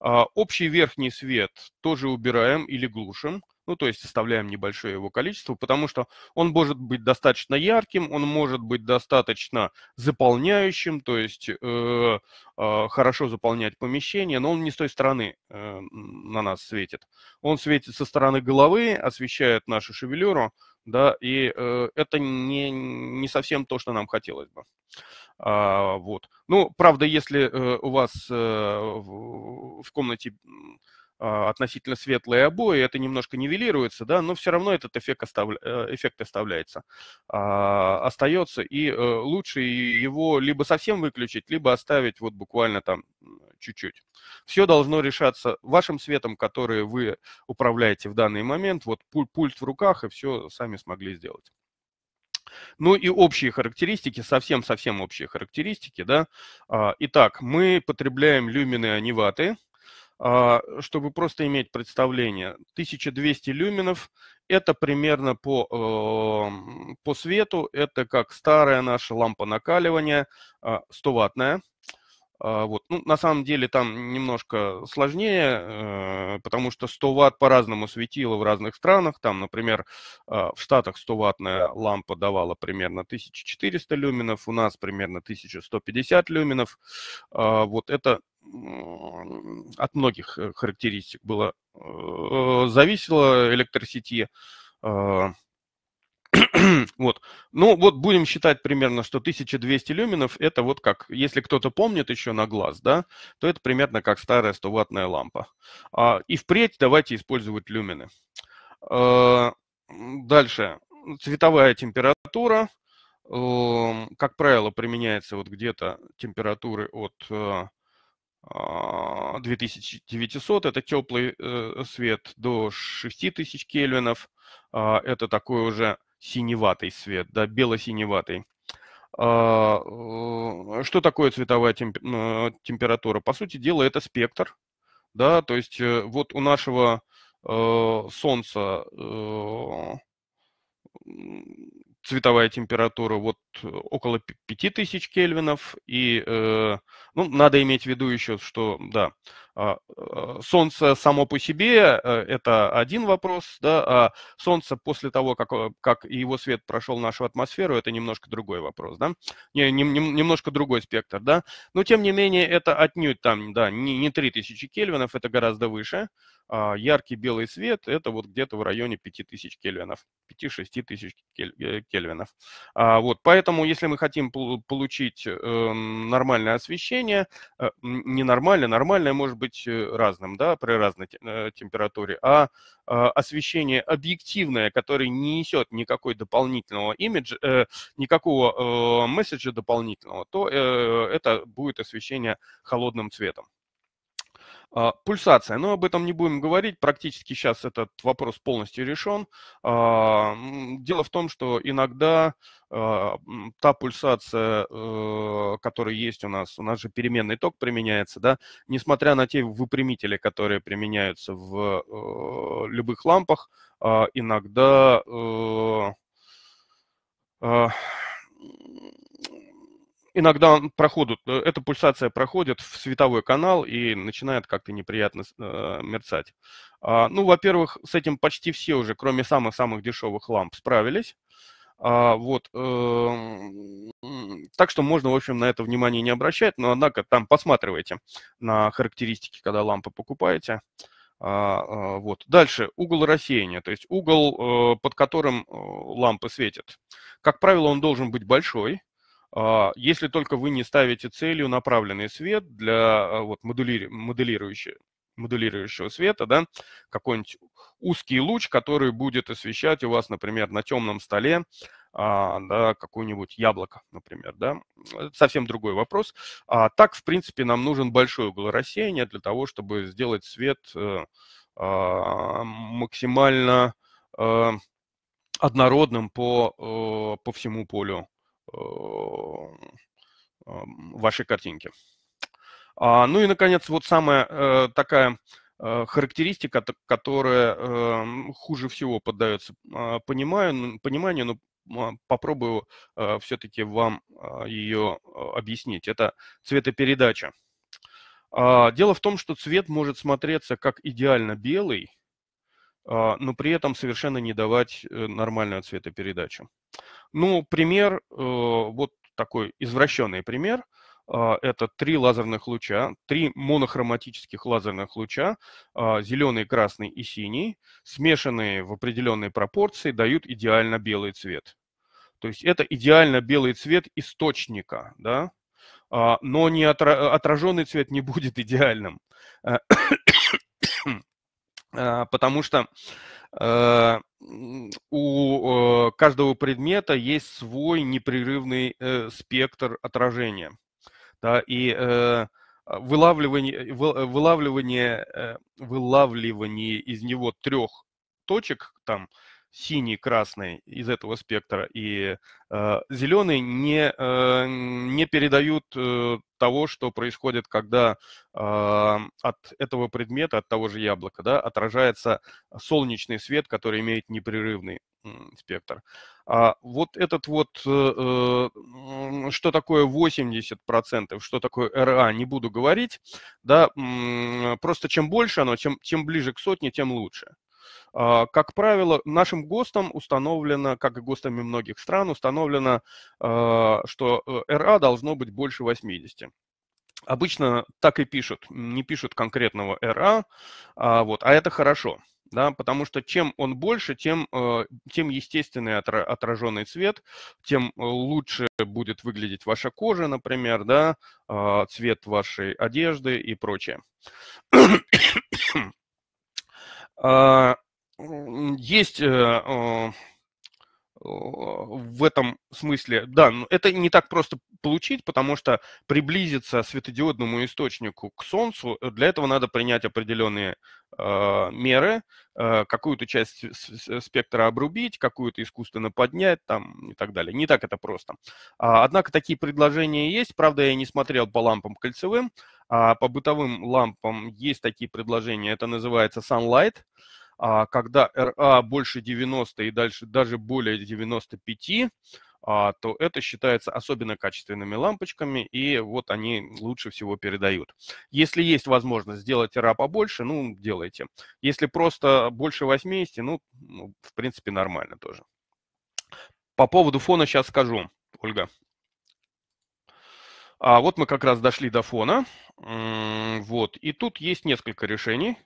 А, общий верхний свет тоже убираем или глушим, ну, то есть оставляем небольшое его количество, потому что он может быть достаточно ярким, он может быть достаточно заполняющим, то есть э, э, хорошо заполнять помещение, но он не с той стороны э, на нас светит. Он светит со стороны головы, освещает нашу шевелюру, да, и э, это не, не совсем то, что нам хотелось бы. А, вот. Ну, правда, если э, у вас э, в, комнате а, относительно светлые обои, это немножко нивелируется, да, но все равно этот эффект, оставля... Э, эффект оставляется, а, остается, и э, лучше его либо совсем выключить, либо оставить вот буквально там чуть-чуть. Все должно решаться вашим светом, который вы управляете в данный момент, вот пульт в руках, и все сами смогли сделать. Ну и общие характеристики, совсем-совсем общие характеристики, да. А, итак, мы потребляем люмины, а не ваты. Чтобы просто иметь представление, 1200 люминов – это примерно по, эм, по свету, это как старая наша лампа накаливания, 100-ваттная. А, а, вот. Ну, на самом деле там немножко сложнее, э, потому что 100 ватт по-разному светило в разных странах. Там, например, а, в Штатах 100 ваттная лампа давала примерно 1400 люминов, у нас примерно 1150 люминов. А, вот это от многих э, характеристик было э, зависело электросети. <clears throat> вот. Ну, вот будем считать примерно, что 1200 люминов, это вот как, если кто-то помнит еще на глаз, да, то это примерно как старая 100-ваттная лампа. А, и впредь давайте использовать люмины. А, дальше. Цветовая температура. А, как правило, применяется вот где-то температуры от 2900 э, а, – это теплый э, свет до 6000 кельвинов. А, это такой уже синеватый свет, да, бело-синеватый. А, э, что такое цветовая э, температура? По сути дела, это спектр, да, то есть э, вот у нашего Солнца цветовая температура вот около 5000 кельвинов, и, ну, надо иметь в виду еще, что, да, а, э, солнце само по себе э, – это один вопрос, да, а Солнце после того, как, э, как его свет прошел нашу атмосферу, это немножко другой вопрос, да, не, не, немножко другой спектр, да, но тем не менее это отнюдь там, да, не, не 3000 кельвинов, это гораздо выше, а, яркий белый свет – это вот где-то в районе 5000 кельвинов, 5-6 тысяч кельвинов. Э, а, вот, поэтому, если мы хотим получить эм, нормальное освещение, э, не нормальное, нормальное может быть э, разным, да, при разной температуре, а, а освещение объективное, которое не несет никакой дополнительного имиджа, никакого месседжа дополнительного, то это будет освещение холодным цветом. А, пульсация, но об этом не будем говорить, практически сейчас этот вопрос полностью решен. А, дело в том, что иногда а, та пульсация, э, которая есть у нас, у нас же переменный ток применяется, да, несмотря на те выпрямители, которые применяются в э, любых лампах, иногда э, иногда проходит, э, эта пульсация проходит в световой канал и начинает как-то неприятно э, мерцать. А, ну, во-первых, с этим почти все уже, кроме самых-самых дешевых ламп, справились. А, вот, э, так что можно, в общем, на это внимание не обращать, но, однако, там посматривайте на характеристики, когда лампы покупаете. А, э, вот. Дальше угол рассеяния, то есть угол, э, под которым лампы светят. Как правило, он должен быть большой, а, если только вы не ставите целью направленный свет для а, вот, моделирующего, моделирующего света, да, какой-нибудь узкий луч, который будет освещать у вас, например, на темном столе а, да, какое-нибудь яблоко, например, да, совсем другой вопрос. А так, в принципе, нам нужен большой угол рассеяния для того, чтобы сделать свет э, максимально э, однородным по, э, по всему полю Э, вашей картинки. А, ну и, наконец, вот самая э, такая э, характеристика, которая эм, хуже всего поддается а, понимаю пониманию но а, попробую все-таки вам ее объяснить. Это цветопередача. Дело в том, что цвет может смотреться как идеально белый, а, но при этом совершенно не давать э, нормальную цветопередачу. Ну, пример, э, вот такой извращенный пример, а, это три лазерных луча, три монохроматических лазерных луча, а, зеленый, красный и синий, смешанные в определенной пропорции, дают идеально белый цвет. То есть это идеально белый цвет источника, да, но не отра... отраженный цвет не будет идеальным. Э, а, потому что э, у э, каждого предмета есть свой непрерывный э, спектр отражения. Да, и а, вылавливание, вылавливание, вылавливание из него трех точек, там, синий, красный из этого спектра и э, зеленый не, э, не передают э, того, что происходит, когда э, от этого предмета, от того же яблока, да, отражается солнечный свет, который имеет непрерывный спектр. А вот этот вот, э, э что такое 80%, что такое РА, не буду говорить, да, просто чем больше оно, чем, чем ближе к сотне, тем лучше. А, как правило, нашим ГОСТам установлено, как и ГОСТами многих стран, установлено, а, что э, РА должно быть больше 80. Обычно так и пишут, не пишут конкретного РА, а, вот, а это хорошо, да, потому что чем он больше, тем, э, тем естественный отраженный цвет, тем э, лучше будет выглядеть ваша кожа, например, да, цвет вашей одежды и прочее. <coughs> есть э, в этом смысле, да, это не так просто получить, потому что приблизиться светодиодному источнику к Солнцу, э, для этого надо принять определенные э, меры, э, какую-то часть спектра обрубить, какую-то искусственно поднять там и так далее. Не так это просто. А, однако такие предложения есть, правда, я не смотрел по лампам кольцевым, а по бытовым лампам есть такие предложения, это называется Sunlight, а, когда РА больше 90 и дальше даже более 95, а, то это считается особенно качественными лампочками, и вот они лучше всего передают. Если есть возможность сделать РА побольше, ну, делайте. Если просто больше 80, ну, ну, в принципе, нормально тоже. По поводу фона сейчас скажу, Ольга. А вот мы как раз дошли до фона. Вот, и тут есть несколько решений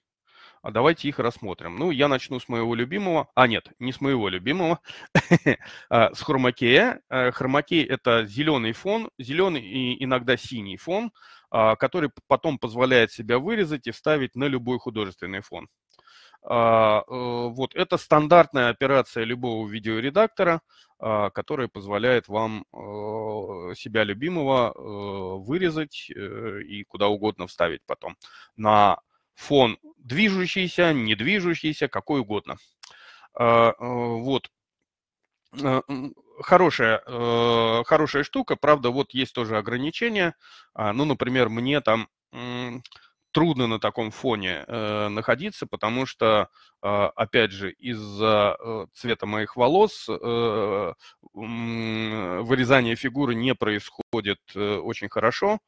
а давайте их рассмотрим. Ну, я начну с моего любимого, а нет, не с моего любимого, <laughs> а, с хромакея. Э, хромакей – это зеленый фон, зеленый и иногда синий фон, а, который потом позволяет себя вырезать и вставить на любой художественный фон. А, э, вот, это стандартная операция любого видеоредактора, которая позволяет вам э, себя любимого вырезать и куда угодно вставить потом. На фон движущийся, недвижущийся, какой угодно. А, э, вот. Э, хорошая, э, хорошая штука, правда, вот есть тоже ограничения. А, ну, например, мне там трудно на таком фоне находиться, потому что, опять же, из-за цвета моих волос вырезание фигуры не происходит очень хорошо.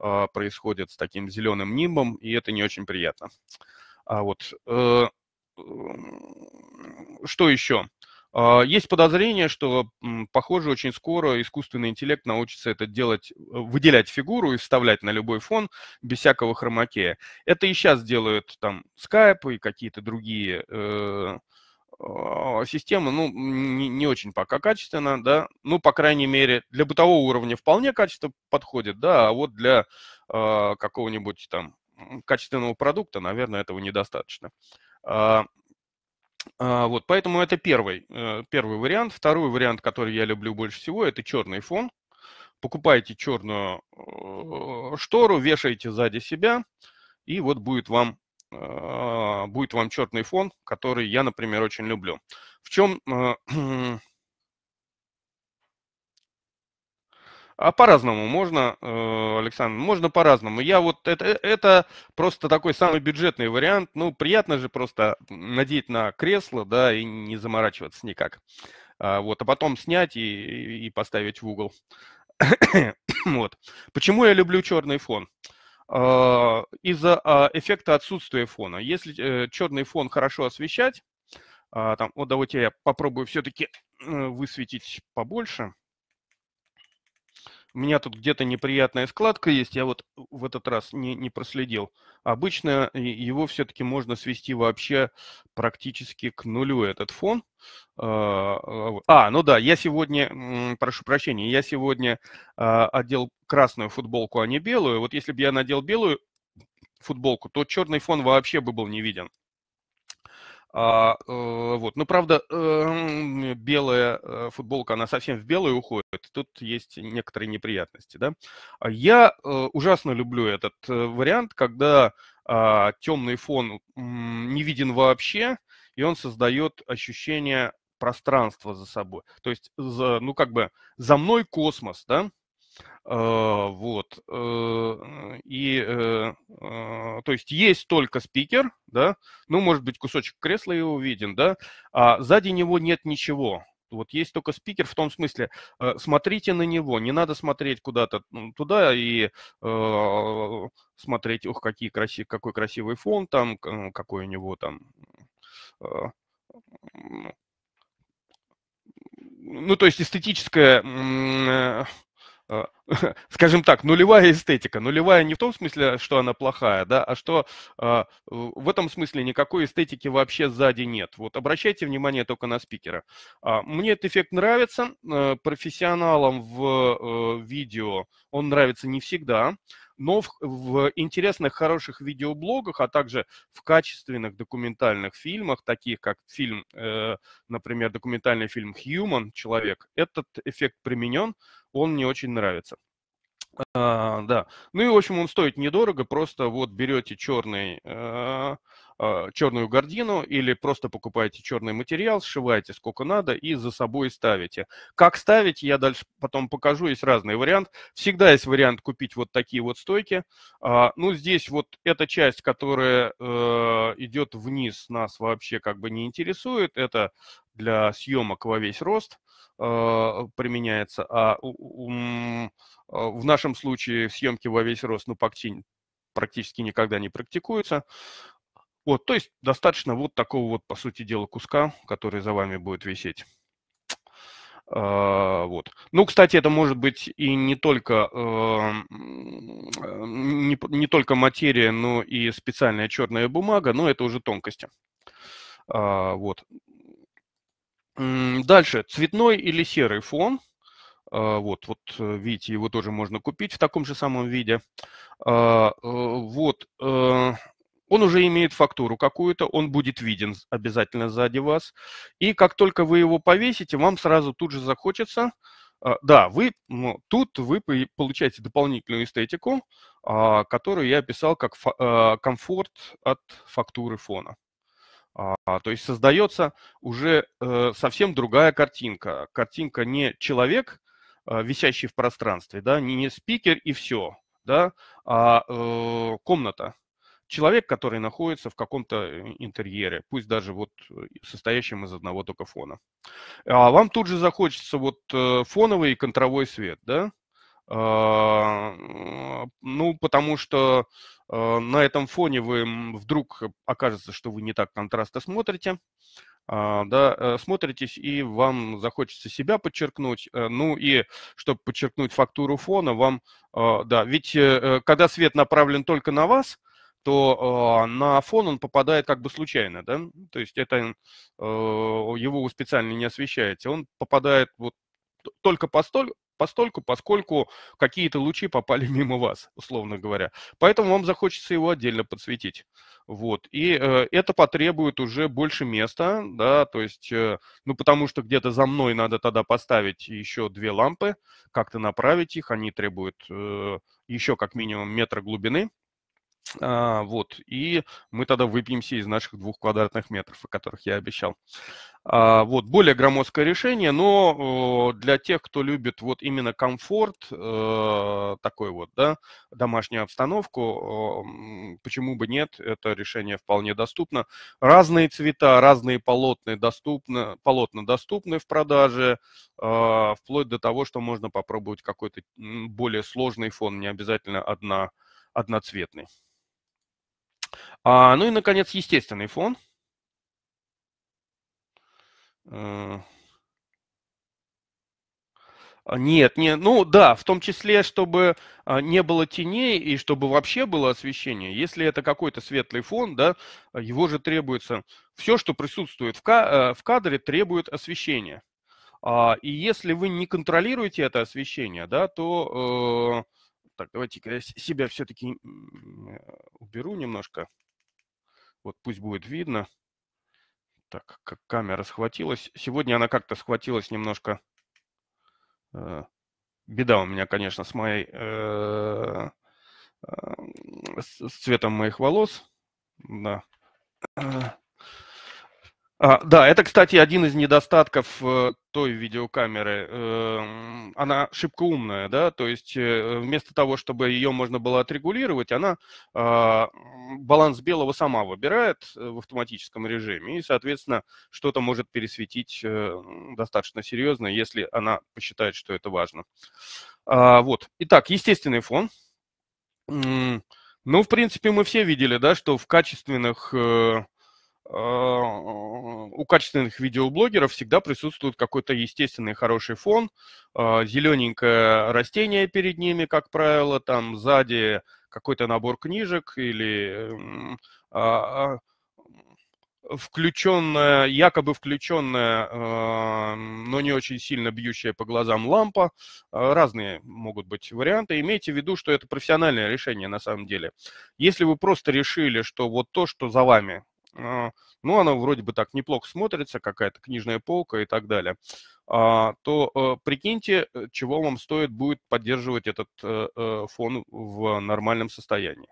А, происходит с таким зеленым нимбом, и это не очень приятно. А вот, э, что еще? А, есть подозрение, что, похоже, очень скоро искусственный интеллект научится это делать, э, выделять фигуру и вставлять на любой фон без всякого хромакея. Это и сейчас делают там Skype и какие-то другие э, а, система, ну, не, не очень пока качественно, да, ну, по крайней мере, для бытового уровня вполне качество подходит, да, а вот для э, какого-нибудь там качественного продукта, наверное, этого недостаточно. А, а, вот, поэтому это первый, э, первый вариант. Второй вариант, который я люблю больше всего, это черный фон. Покупаете черную э, штору, вешаете сзади себя, и вот будет вам а, будет вам черный фон, который я, например, очень люблю. В чем... А, <clears throat> а по-разному можно, э, Александр, можно по-разному. Я вот это, э, это просто такой самый бюджетный вариант. Ну, приятно же просто надеть на кресло, да, и не заморачиваться никак. А вот, а потом снять и, и поставить в угол. <coughs> вот. Почему я люблю черный фон? Uh, а, из-за а, эффекта отсутствия фона. Если э, черный фон хорошо освещать, а, там, вот давайте я попробую все-таки э, высветить побольше. У меня тут где-то неприятная складка есть, я вот в этот раз не, не проследил. Обычно его все-таки можно свести вообще практически к нулю, этот фон. А, а, а ну да, я сегодня, прошу прощения, я сегодня а, одел красную футболку, а не белую. Вот если бы я надел белую футболку, то черный фон вообще бы был не виден. А, э, вот. но ну, правда, э, белая э, футболка, она совсем в белую уходит. Тут есть некоторые неприятности, да. А я э, ужасно люблю этот э, вариант, когда э, темный фон э, не виден вообще, и он создает ощущение пространства за собой. То есть, за, ну, как бы, за мной космос, да, э, вот, э, и... Э, то есть есть только спикер, да, ну, может быть, кусочек кресла его виден, да, а сзади него нет ничего. Вот есть только спикер в том смысле, э, смотрите на него, не надо смотреть куда-то туда и э, смотреть, ох, какие красив, какой красивый фон там, какой у него там э, ну, ну то есть эстетическая Э, <laughs> скажем так, нулевая эстетика. Нулевая не в том смысле, что она плохая, да, а что э, в этом смысле никакой эстетики вообще сзади нет. Вот обращайте внимание только на спикера. А, мне этот эффект нравится. Э, профессионалам в видео он нравится не всегда, но в, в интересных, хороших видеоблогах, а также в качественных документальных фильмах, таких как фильм, э, например, документальный фильм «Human», «Человек», этот эффект применен – он мне очень нравится. А, да. Ну и, в общем, он стоит недорого. Просто вот берете черный э, а, черную гордину или просто покупаете черный материал, сшиваете сколько надо и за собой ставите. Как ставить, я дальше потом покажу, есть разный вариант. Всегда есть вариант купить вот такие вот стойки. А, ну, здесь вот эта часть, которая э, идет вниз, нас вообще как бы не интересует. Это для съемок во весь рост а, применяется, а в нашем случае съемки во весь рост, ну, практически никогда не практикуются. Вот, то есть достаточно вот такого вот, по сути дела, куска, который за вами будет висеть. А, вот. Ну, кстати, это может быть и не только, эм, э, не, не только материя, но и специальная черная бумага, но это уже тонкости. А, вот. Дальше. Цветной или серый фон. А, вот, вот э, видите, его тоже можно купить в таком же самом виде. Э, вот, он уже имеет фактуру какую-то, он будет виден обязательно сзади вас. И как только вы его повесите, вам сразу тут же захочется а, да, вы тут вы получаете дополнительную эстетику, а, которую я описал как а, комфорт от фактуры фона. То есть создается уже э, совсем другая картинка. Картинка не человек, висящий в пространстве, да, не спикер и все, да, а э, комната, человек, который находится в каком-то э, интерьере, пусть даже вот э, состоящем из одного только фона. А вам тут же захочется вот э, фоновый и контровой свет, да? А, а, ну, потому что на этом фоне вы вдруг окажется, что вы не так контраста смотрите, а, да, смотритесь, и вам захочется себя подчеркнуть. Ну и чтобы подчеркнуть фактуру фона, вам, да, ведь когда свет направлен только на вас, то э, на фон он попадает как бы случайно, да, ну, то есть это э, его специально не освещается, он попадает вот только постоль, постольку, поскольку какие-то лучи попали <laughs> мимо вас, условно говоря. Поэтому вам захочется его отдельно подсветить. Вот. И э, это потребует уже больше места, да, то есть, э, ну, потому что где-то за мной надо тогда поставить еще две лампы, как-то направить их, они требуют э, еще как минимум метра глубины. А, вот, и мы тогда выбьемся из наших двух квадратных метров, о которых я обещал. А, вот, более громоздкое решение, но э, для тех, кто любит вот именно комфорт, э, такой вот, да, домашнюю обстановку, э, почему бы нет, это решение вполне доступно. Разные цвета, разные полотны доступны, полотна доступны в продаже, э, вплоть до того, что можно попробовать какой-то более сложный фон, не обязательно одна, одноцветный. А, ну и, наконец, естественный фон. Э. А, нет, не, ну да, в том числе, чтобы а, не было теней и чтобы вообще было освещение. Если это какой-то светлый фон, да, его же требуется, все, что присутствует э, в, кадре, требует освещения. А, и если вы не контролируете это освещение, да, то... Э, так, давайте я себя все-таки уберу немножко. Вот пусть будет видно. Так, как камера схватилась. Сегодня она как-то схватилась немножко. Э, беда у меня, конечно, с моей... Э, э, с цветом моих волос. Да. А, да, это, кстати, один из недостатков э, той видеокамеры. Э, она шибко умная, да, то есть э, вместо того, чтобы ее можно было отрегулировать, она э, баланс белого сама выбирает э, в автоматическом режиме, и, соответственно, что-то может пересветить э, достаточно серьезно, если она посчитает, что это важно. А, вот, итак, естественный фон. Ну, в принципе, мы все видели, да, что в качественных... Э, а, у качественных видеоблогеров всегда присутствует какой-то естественный хороший фон, а, зелененькое растение перед ними, как правило, там сзади какой-то набор книжек или а, включенная, якобы включенная, но не очень сильно бьющая по глазам лампа. Разные могут быть варианты. Имейте в виду, что это профессиональное решение на самом деле. Если вы просто решили, что вот то, что за вами а, ну, оно вроде бы так неплохо смотрится, какая-то книжная полка и так далее, а, то э, прикиньте, э, чего вам стоит будет поддерживать этот э, фон в нормальном состоянии.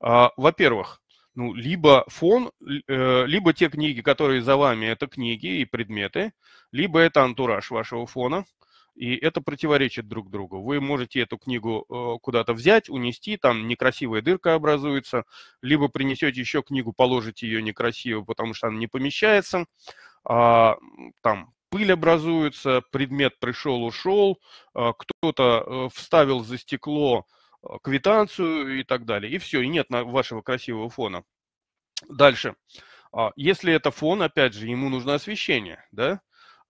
А, во-первых, ну, либо фон, либо те книги, которые за вами, это книги и предметы, либо это антураж вашего фона – и это противоречит друг другу. Вы можете эту книгу э, куда-то взять, унести, там некрасивая дырка образуется, либо принесете еще книгу, положите ее некрасиво, потому что она не помещается, а, там пыль образуется, предмет пришел, ушел, а, кто-то э, вставил за стекло э, квитанцию и так далее. И все, и нет вашего красивого фона. Дальше. А, если это фон, опять же, ему нужно освещение, да?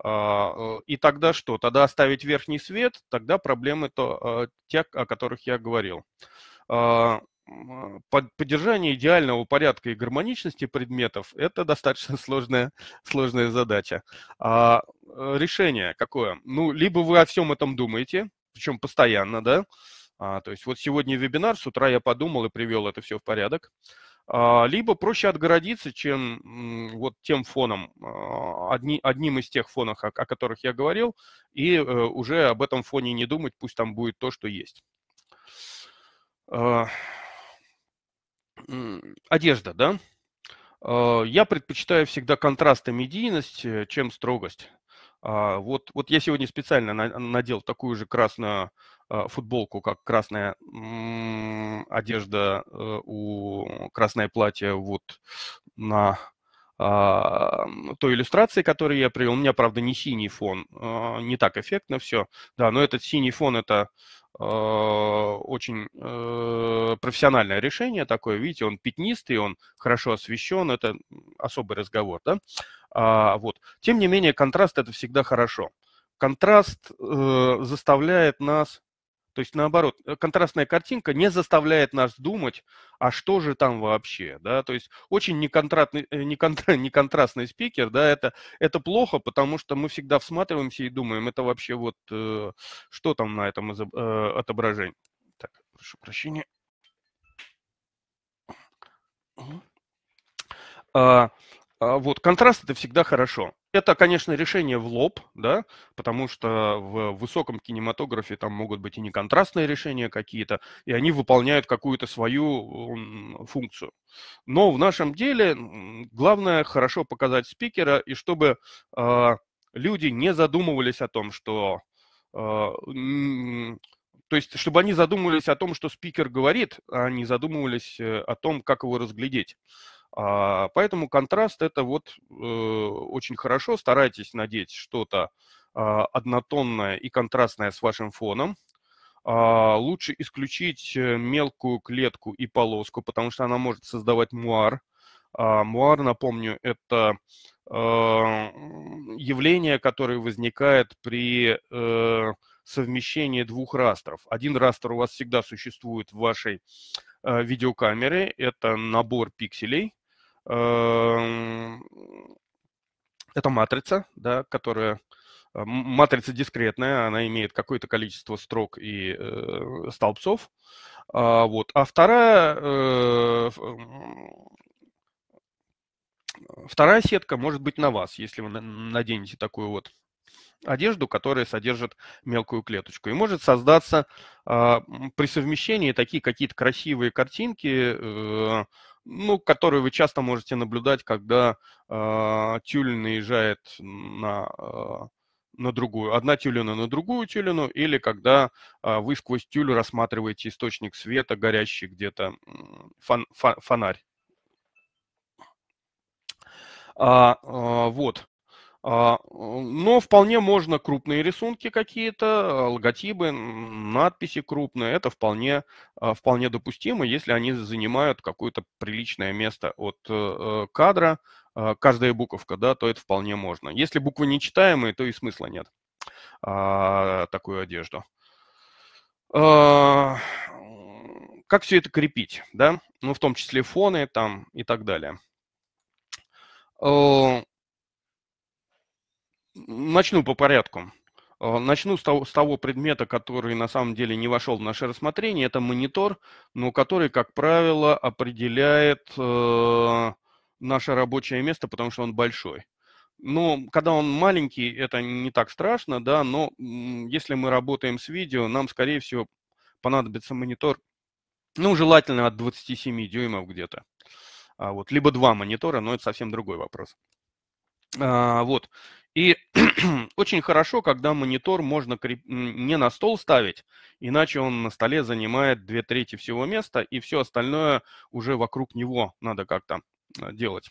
А, э, и тогда что? Тогда оставить верхний свет, тогда проблемы то, э, те, о которых я говорил. А, поддержание идеального порядка и гармоничности предметов – это достаточно <laughs> сложная, сложная задача. А э, решение какое? Ну, либо вы о всем этом думаете, причем постоянно, да, а, то есть вот сегодня вебинар, с утра я подумал и привел это все в порядок. А, либо проще отгородиться, чем вот тем фоном, а, одни, одним из тех фонов, о, о которых я говорил, и э, уже об этом фоне не думать, пусть там будет то, что есть. А, одежда, да? Я предпочитаю всегда контраст и медийность, э, чем строгость. А, вот, вот я сегодня специально надел такую же красную а, футболку, как красная одежда э, у красное платье вот на а, той иллюстрации, которую я привел. У меня, правда, не синий фон, не так эффектно все. Да, но этот синий фон – это очень э, профессиональное решение такое. Видите, он пятнистый, он хорошо освещен, это особый разговор, да? А, вот. Тем не менее, контраст – это всегда хорошо. Контраст э, заставляет нас, то есть наоборот, э, контрастная картинка не заставляет нас думать, а что же там вообще, да, то есть очень неконтрастный, неконтра, неконтрастный спикер, да, это, это плохо, потому что мы всегда всматриваемся и думаем, это вообще вот, э, что там на этом изоб, э, отображении. Так, прошу прощения. А, а, вот, контраст это всегда хорошо. Это, конечно, решение в лоб, да, потому что в высоком кинематографе там могут быть и неконтрастные решения какие-то, и они выполняют какую-то свою функцию. Но в нашем деле главное хорошо показать спикера, и чтобы э, люди не задумывались о том, что... Э, то есть, чтобы они задумывались о том, что спикер говорит, а не задумывались э, о том, как его разглядеть. А, поэтому контраст это вот э, очень хорошо. Старайтесь надеть что-то а, однотонное и контрастное с вашим фоном. А, лучше исключить э, мелкую клетку и полоску, потому что она может создавать муар. Муар, напомню, это явление, которое возникает при э, совмещении двух растров. Один растр у вас всегда существует в вашей видеокамере, это набор пикселей, Эм, это матрица, да, которая э, матрица дискретная, она имеет какое-то количество строк и э, столбцов. А, вот. а вторая, э, вторая сетка может быть на вас, если вы наденете такую вот одежду, которая содержит мелкую клеточку. И может создаться э, при совмещении такие какие-то красивые картинки, э, ну, которую вы часто можете наблюдать, когда э, тюль наезжает на, э, на другую, одна тюлина на другую тюлину, или когда э, вы сквозь тюль рассматриваете источник света, горящий где-то фон, фон, фонарь. А, а, вот. А, Но ну, вполне можно крупные рисунки какие-то, а, логотипы, надписи крупные. Это вполне, а, вполне допустимо, если они занимают какое-то приличное место от э, э, кадра, каждая буковка, да, то это вполне можно. Если буквы нечитаемые, то и смысла нет такую одежду. Как все это крепить, да? Ну, в том числе фоны там и так далее. Начну по порядку. Э, начну с того, с того предмета, который на самом деле не вошел в наше рассмотрение. Это монитор, но который, как правило, определяет э, наше рабочее место, потому что он большой. Но когда он маленький, это не так страшно, да, но если мы работаем с видео, нам, скорее всего, понадобится монитор, ну, желательно от 27 дюймов где-то. А вот, либо два монитора, но это совсем другой вопрос. А, вот. И <clears throat> очень хорошо, когда монитор можно креп... не на стол ставить, иначе он на столе занимает две трети всего места, и все остальное уже вокруг него надо как-то а, делать.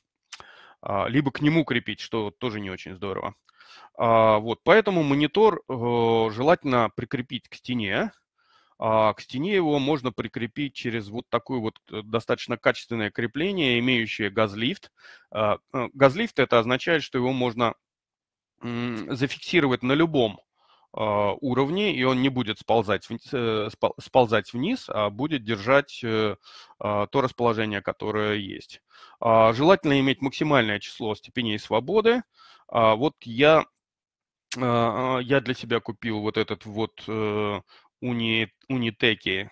А, либо к нему крепить, что тоже не очень здорово. А, вот, поэтому монитор э, желательно прикрепить к стене, к стене его можно прикрепить через вот такое вот э, достаточно качественное крепление, имеющее газлифт. Э, газлифт это означает, что его можно зафиксировать на любом а, уровне, и он не будет сползать, э, сползать вниз, а будет держать э, а, то расположение, которое есть. А, желательно иметь максимальное число степеней свободы. Вот я, я для себя купил вот этот вот э, уни, Uniteki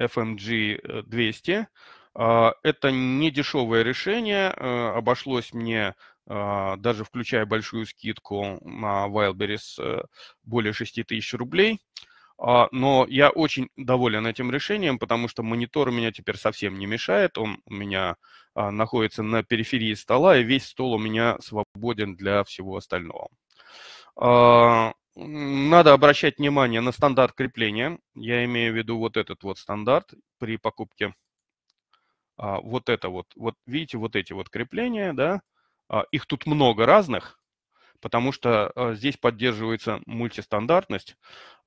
FMG 200. Это не дешевое решение, обошлось мне а, даже включая большую скидку на Wildberries э, более 6 тысяч рублей. А, но я очень доволен этим решением, потому что монитор у меня теперь совсем не мешает. Он у меня а, находится на периферии стола, и весь стол у меня свободен для всего остального. Надо обращать внимание на стандарт крепления. Я имею в виду вот этот вот стандарт при покупке. Вот это вот. Вот видите, вот эти вот крепления, да, а, их тут много разных, потому что э, здесь поддерживается мультистандартность.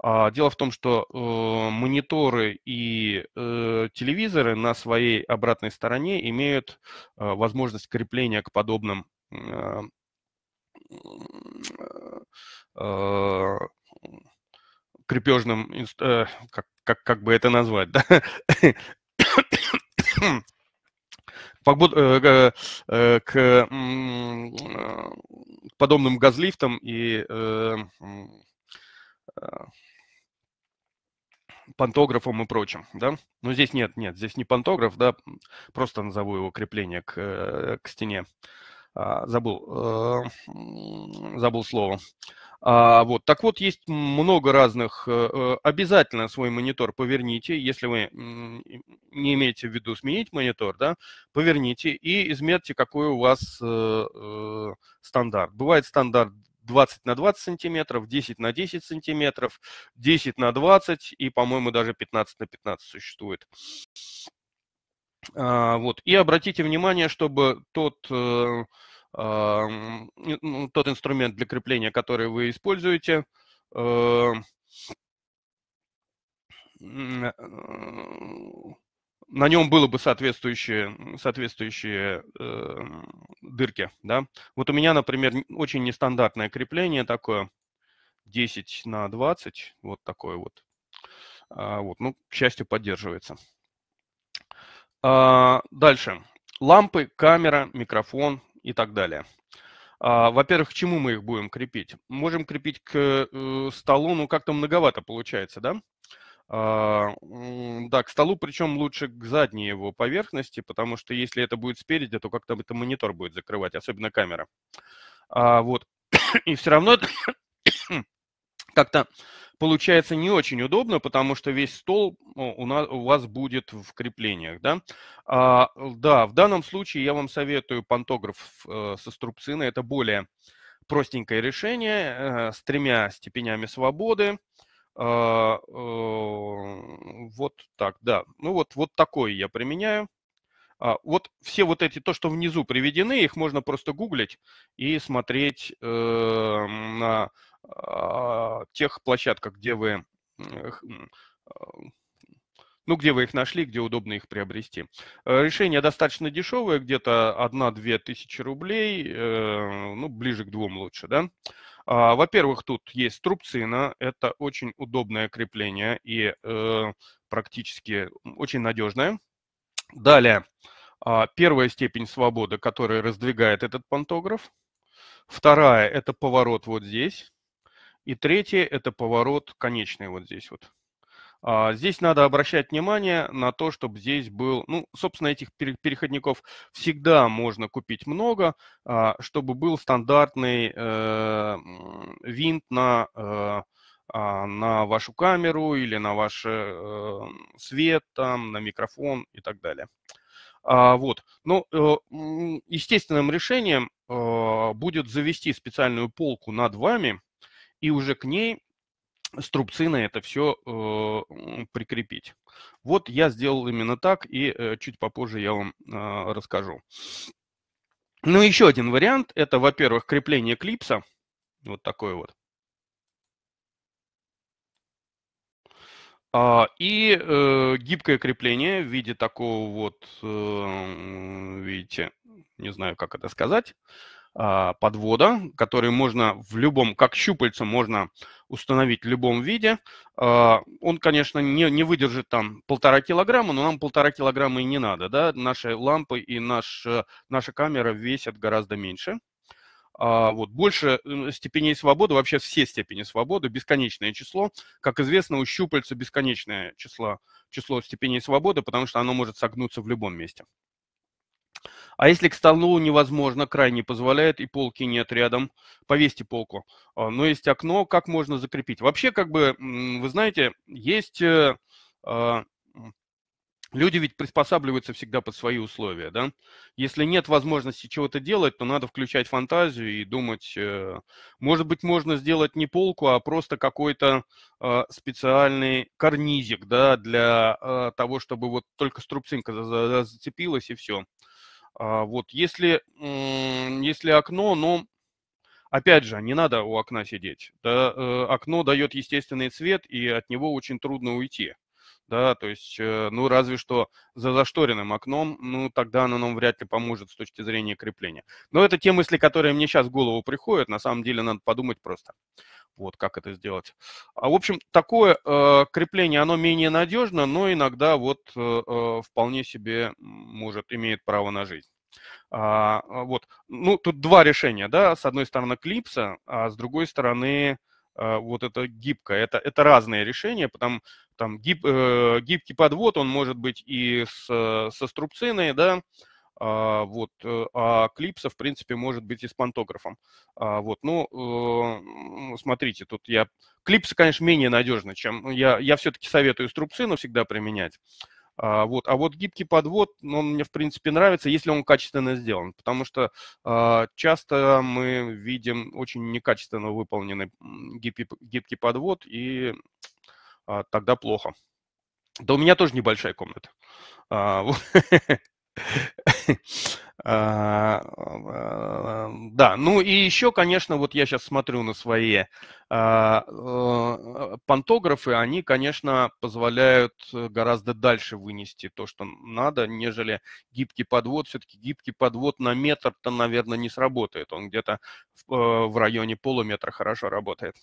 А, дело в том, что э, мониторы и э, телевизоры на своей обратной стороне имеют возможность крепления к подобным крепежным, как, как, как бы это назвать, да? Э, э, к, к э, подобным газлифтам и пантографом и прочим, да? Но ну, здесь нет, нет, здесь не пантограф, да, просто назову его крепление к, к стене. А, забыл, э, забыл слово. А, вот, так вот, есть много разных. Э, э, обязательно свой монитор поверните, если вы не имеете в виду сменить монитор, да, поверните и измерьте, какой у вас стандарт. Бывает стандарт 20 на 20 сантиметров, 10 на 10 сантиметров, 10 на 20 и, по-моему, даже 15 на 15 существует. А, вот. И обратите внимание, чтобы тот э, а, ну, тот инструмент для крепления, который вы используете, а, э, на нем было бы соответствующие, соответствующие э, дырки. Да? Вот у меня, например, очень нестандартное крепление такое, 10 на 20, вот такое вот. А, вот ну, к счастью, поддерживается. А, дальше. Лампы, камера, микрофон, и так далее. А, во-первых, к чему мы их будем крепить? Можем крепить к э, э, столу, ну как-то многовато получается, да? А, да, к столу, причем лучше к задней его поверхности, потому что если это будет спереди, то как-то это монитор будет закрывать, особенно камера. А вот. <coughs> И все равно это <coughs> как-то получается не очень удобно, потому что весь стол у, нас, у вас будет в креплениях, да. А, да, в данном случае я вам советую пантограф э, со струбциной, это более простенькое решение э, с тремя степенями свободы. А, э, вот так, да. Ну вот, вот такой я применяю. А, вот все вот эти, то, что внизу приведены, их можно просто гуглить и смотреть на а, тех площадках, где вы ну, где вы их нашли, где удобно их приобрести. Э, решение достаточно дешевое, где-то 1-2 тысячи рублей, э, ну, ближе к двум лучше, да. А, во-первых, тут есть струбцина, это очень удобное крепление и э, практически очень надежное. Далее, а, первая степень свободы, которая раздвигает этот пантограф. Вторая – это поворот вот здесь. И третье – это поворот конечный вот здесь вот. А, здесь надо обращать внимание на то, чтобы здесь был, ну, собственно, этих переходников всегда можно купить много, а, чтобы был стандартный э, винт на э, а, на вашу камеру или на ваш э, свет, там, на микрофон и так далее. А, вот. Ну, э, естественным решением э, будет завести специальную полку над вами, и уже к ней струбцина это все э, прикрепить. Вот я сделал именно так, и э, чуть попозже я вам э, расскажу. Ну, еще один вариант, это, во-первых, крепление клипса, вот такое вот. А, и э, гибкое крепление в виде такого вот, э, видите, не знаю, как это сказать, а, подвода, который можно в любом, как щупальца можно установить в любом виде. А, он, конечно, не, не выдержит там полтора килограмма, но нам полтора килограмма и не надо. Да? Наши лампы и наш, э, наша камера весят гораздо меньше. А, вот, больше э, степеней свободы, вообще все степени свободы, бесконечное число. Как известно, у щупальца бесконечное число, число степеней свободы, потому что оно может согнуться в любом месте. А если к столу невозможно, край позволяет, и полки нет рядом, повесьте полку. А, но есть окно, как можно закрепить? Вообще, как бы, вы знаете, есть... Э, а, люди ведь приспосабливаются всегда под свои условия, да? Если нет возможности чего-то делать, то надо включать фантазию и думать, э, может быть, можно сделать не полку, а просто какой-то а, специальный карнизик, да, для того, чтобы вот только струбцинка зацепилась и все. А вот, если, если окно, но ну, опять же, не надо у окна сидеть. Да, э, окно дает естественный цвет, и от него очень трудно уйти. Да, то есть, э, ну, разве что за зашторенным окном, ну, тогда оно нам вряд ли поможет с точки зрения крепления. Но это те мысли, которые мне сейчас в голову приходят, на самом деле надо подумать просто вот как это сделать. А, в общем, такое э, крепление, оно менее надежно, но иногда вот э, э вполне себе может, имеет право на жизнь. А, а, вот. Ну, тут два решения, да, с одной стороны клипса, а с другой стороны а, вот это гибко. Это, это разные решения, потому там гиб, э, гибкий подвод, он может быть и с, э, со струбциной, да, э, а, вот, э, а клипса, в принципе, может быть и с пантографом. А, вот, ну, э, смотрите, тут я... Клипсы, конечно, менее надежны, чем... Ну, я, я все-таки советую струбцину всегда применять. А, вот, а вот гибкий подвод, ну, он мне, в принципе, нравится, если он качественно сделан, потому что часто мы видим очень некачественно выполненный гибкий, гибкий подвод, и тогда плохо. Да у меня тоже небольшая комната. А, <laughs> вот. <laughs> А, а, да, ну и еще, конечно, вот я сейчас смотрю на свои а, пантографы, они, конечно, позволяют э, гораздо дальше вынести то, что надо, нежели гибкий подвод. Все-таки гибкий подвод на метр-то, наверное, не сработает. Он где-то в э, районе полуметра хорошо работает.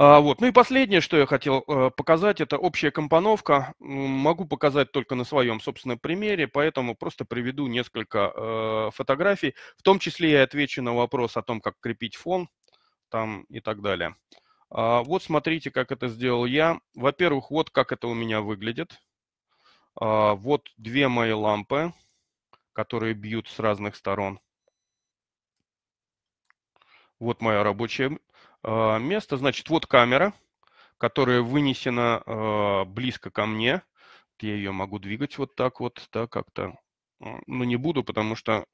А, вот. Ну и последнее, что я хотел э, показать, это общая компоновка. Могу показать только на своем собственном примере, поэтому просто приведу несколько э, фотографий. В том числе я отвечу на вопрос о том, как крепить фон там и так далее. А, вот смотрите, как это сделал я. Во-первых, вот как это у меня выглядит. А, вот две мои лампы, которые бьют с разных сторон. Вот моя рабочая а, место. Значит, вот камера, которая вынесена а, близко ко мне. Я ее могу двигать вот так вот, да, как-то ну, не буду, потому что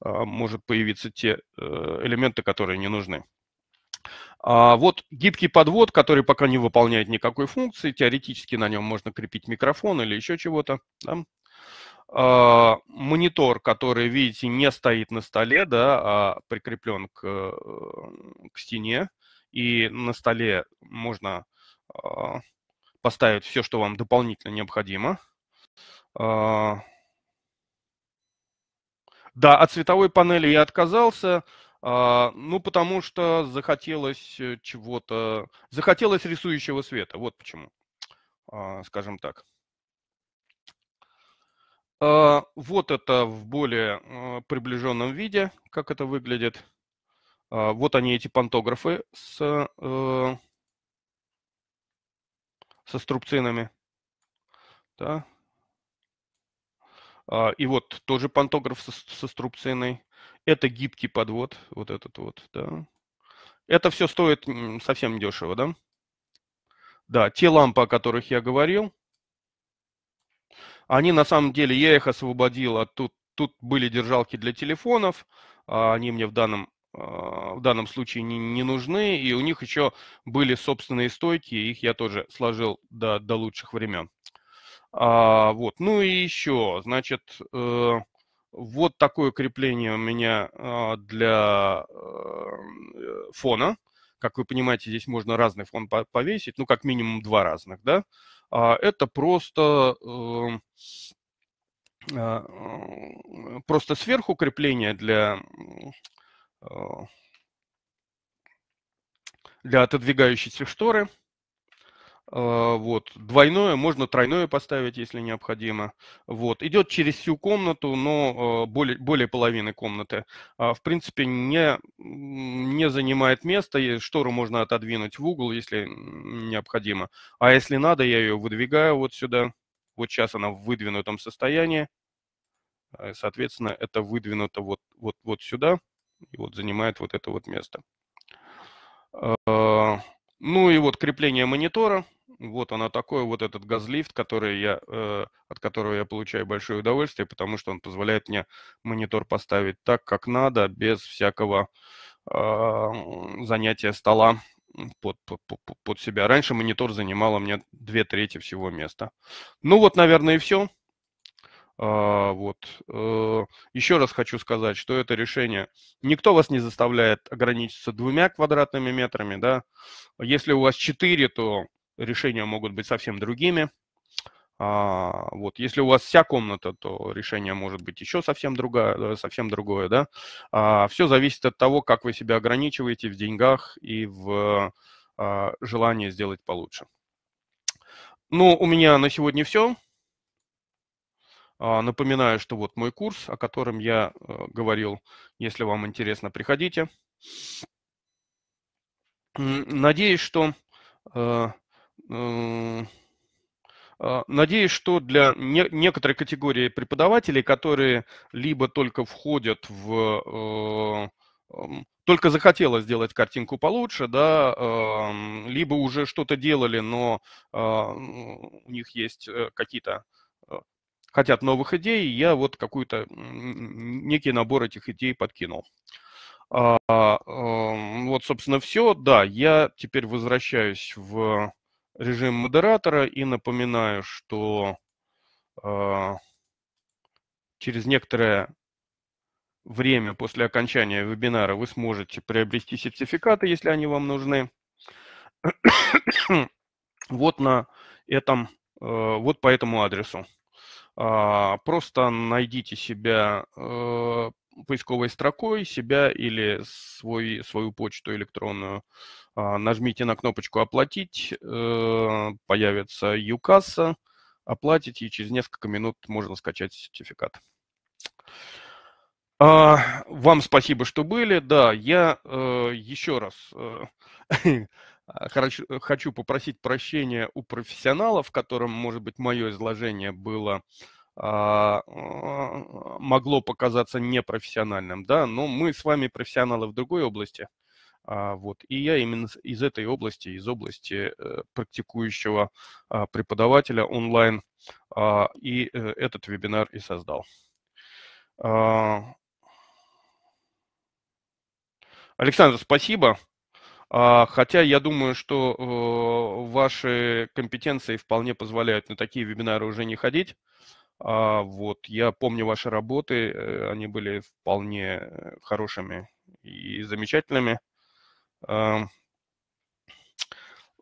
а, может появиться те э, элементы, которые не нужны. А вот гибкий подвод, который пока не выполняет никакой функции, теоретически на нем можно крепить микрофон или еще чего-то. Да? э, монитор, который, видите, не стоит на столе, да, а прикреплен к, э, к стене, и на столе можно э, поставить все, что вам дополнительно необходимо. Э, да, от цветовой панели я отказался. Ну, потому что захотелось э, чего-то, захотелось рисующего света, вот почему, скажем так. А, вот это в более а, приближенном виде, как это выглядит. А, вот они, эти пантографы с, э, э, со струбцинами. Да. И вот тоже пантограф со, со струбциной. Это гибкий подвод, вот этот вот, да. Это все стоит совсем дешево, да? Да, те лампы, о которых я говорил – они на самом деле, я их освободил, а тут, тут были держалки для телефонов, а они мне в данном, а, в данном случае не, не нужны, и у них еще были собственные стойки, их я тоже сложил до, до лучших времен. А, вот, ну и еще, значит, э, вот такое крепление у меня а, для э, фона. Как вы понимаете, здесь можно разный фон повесить, ну, как минимум два разных, да а это просто эм, а, просто сверху крепление для, э, для отодвигающейся шторы – а, вот, двойное, можно тройное поставить, если необходимо. Вот, идет через всю комнату, но а, более, более половины комнаты. А, в принципе, не, не занимает места, и штору можно отодвинуть в угол, если необходимо. А если надо, я ее выдвигаю вот сюда. Вот сейчас она в выдвинутом состоянии. Э, соответственно, это выдвинуто вот, вот, вот сюда, и вот занимает вот это вот место. Ну и вот крепление монитора – вот оно такое, вот этот газлифт, который я, э, от которого я получаю большое удовольствие, потому что он позволяет мне монитор поставить так, как надо, без всякого э, занятия стола под, под, под себя. Раньше монитор занимал у меня две трети всего места. Ну вот, наверное, и все. А, вот. Э, еще раз хочу сказать, что это решение... Никто вас не заставляет ограничиться двумя квадратными метрами, да. Если у вас четыре, то решения могут быть совсем другими. А, вот, если у вас вся комната, то решение может быть еще совсем другая, совсем другое, да. А, все зависит от того, как вы себя ограничиваете в деньгах и в а, желании сделать получше. Ну, у меня на сегодня все. А, напоминаю, что вот мой курс, о котором я а, говорил. Если вам интересно, приходите. Надеюсь, что э, а, надеюсь, что для не, некоторой категории преподавателей, которые либо только входят в... Э, э, только захотелось сделать картинку получше, да, э, либо уже что-то делали, но а, ну, у них есть э, какие-то э, хотят новых идей, я вот какую-то некий набор этих идей подкинул. А, эм, вот, собственно, все. Да, я теперь возвращаюсь в режим модератора и напоминаю, что э, через некоторое время после окончания вебинара вы сможете приобрести сертификаты, если они вам нужны. вот на этом, э, вот по этому адресу. Э, просто найдите себя э, поисковой строкой себя или свой, свою почту электронную. А, нажмите на кнопочку «Оплатить», э, появится «Юкасса», оплатите, и через несколько минут можно скачать сертификат. А, вам спасибо, что были. Да, я э, еще раз э, <laughs> а, хочу попросить прощения у профессионалов, которым, может быть, мое изложение было а, а, могло показаться непрофессиональным, да, но мы с вами профессионалы в другой области, а, вот. И я именно из этой области, из области э, практикующего преподавателя онлайн, и э, этот вебинар и создал. Александр, спасибо. Хотя я думаю, что э, ваши компетенции вполне позволяют на такие вебинары уже не ходить. А, вот я помню ваши работы, э, они были вполне э, хорошими и замечательными. А,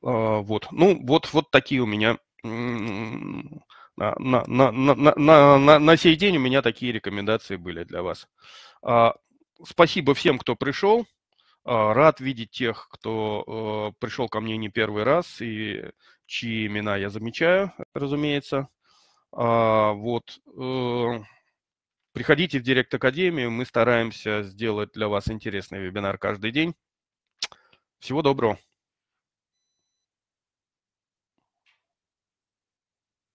вот, ну вот, вот такие у меня на, на, на, на, на, на, на сей день у меня такие рекомендации были для вас. А, спасибо всем, кто пришел. А, рад видеть тех, кто э, пришел ко мне не первый раз и чьи имена я замечаю, разумеется. А, вот. Э, приходите в Директ Академию, мы стараемся сделать для вас интересный вебинар каждый день. Всего доброго.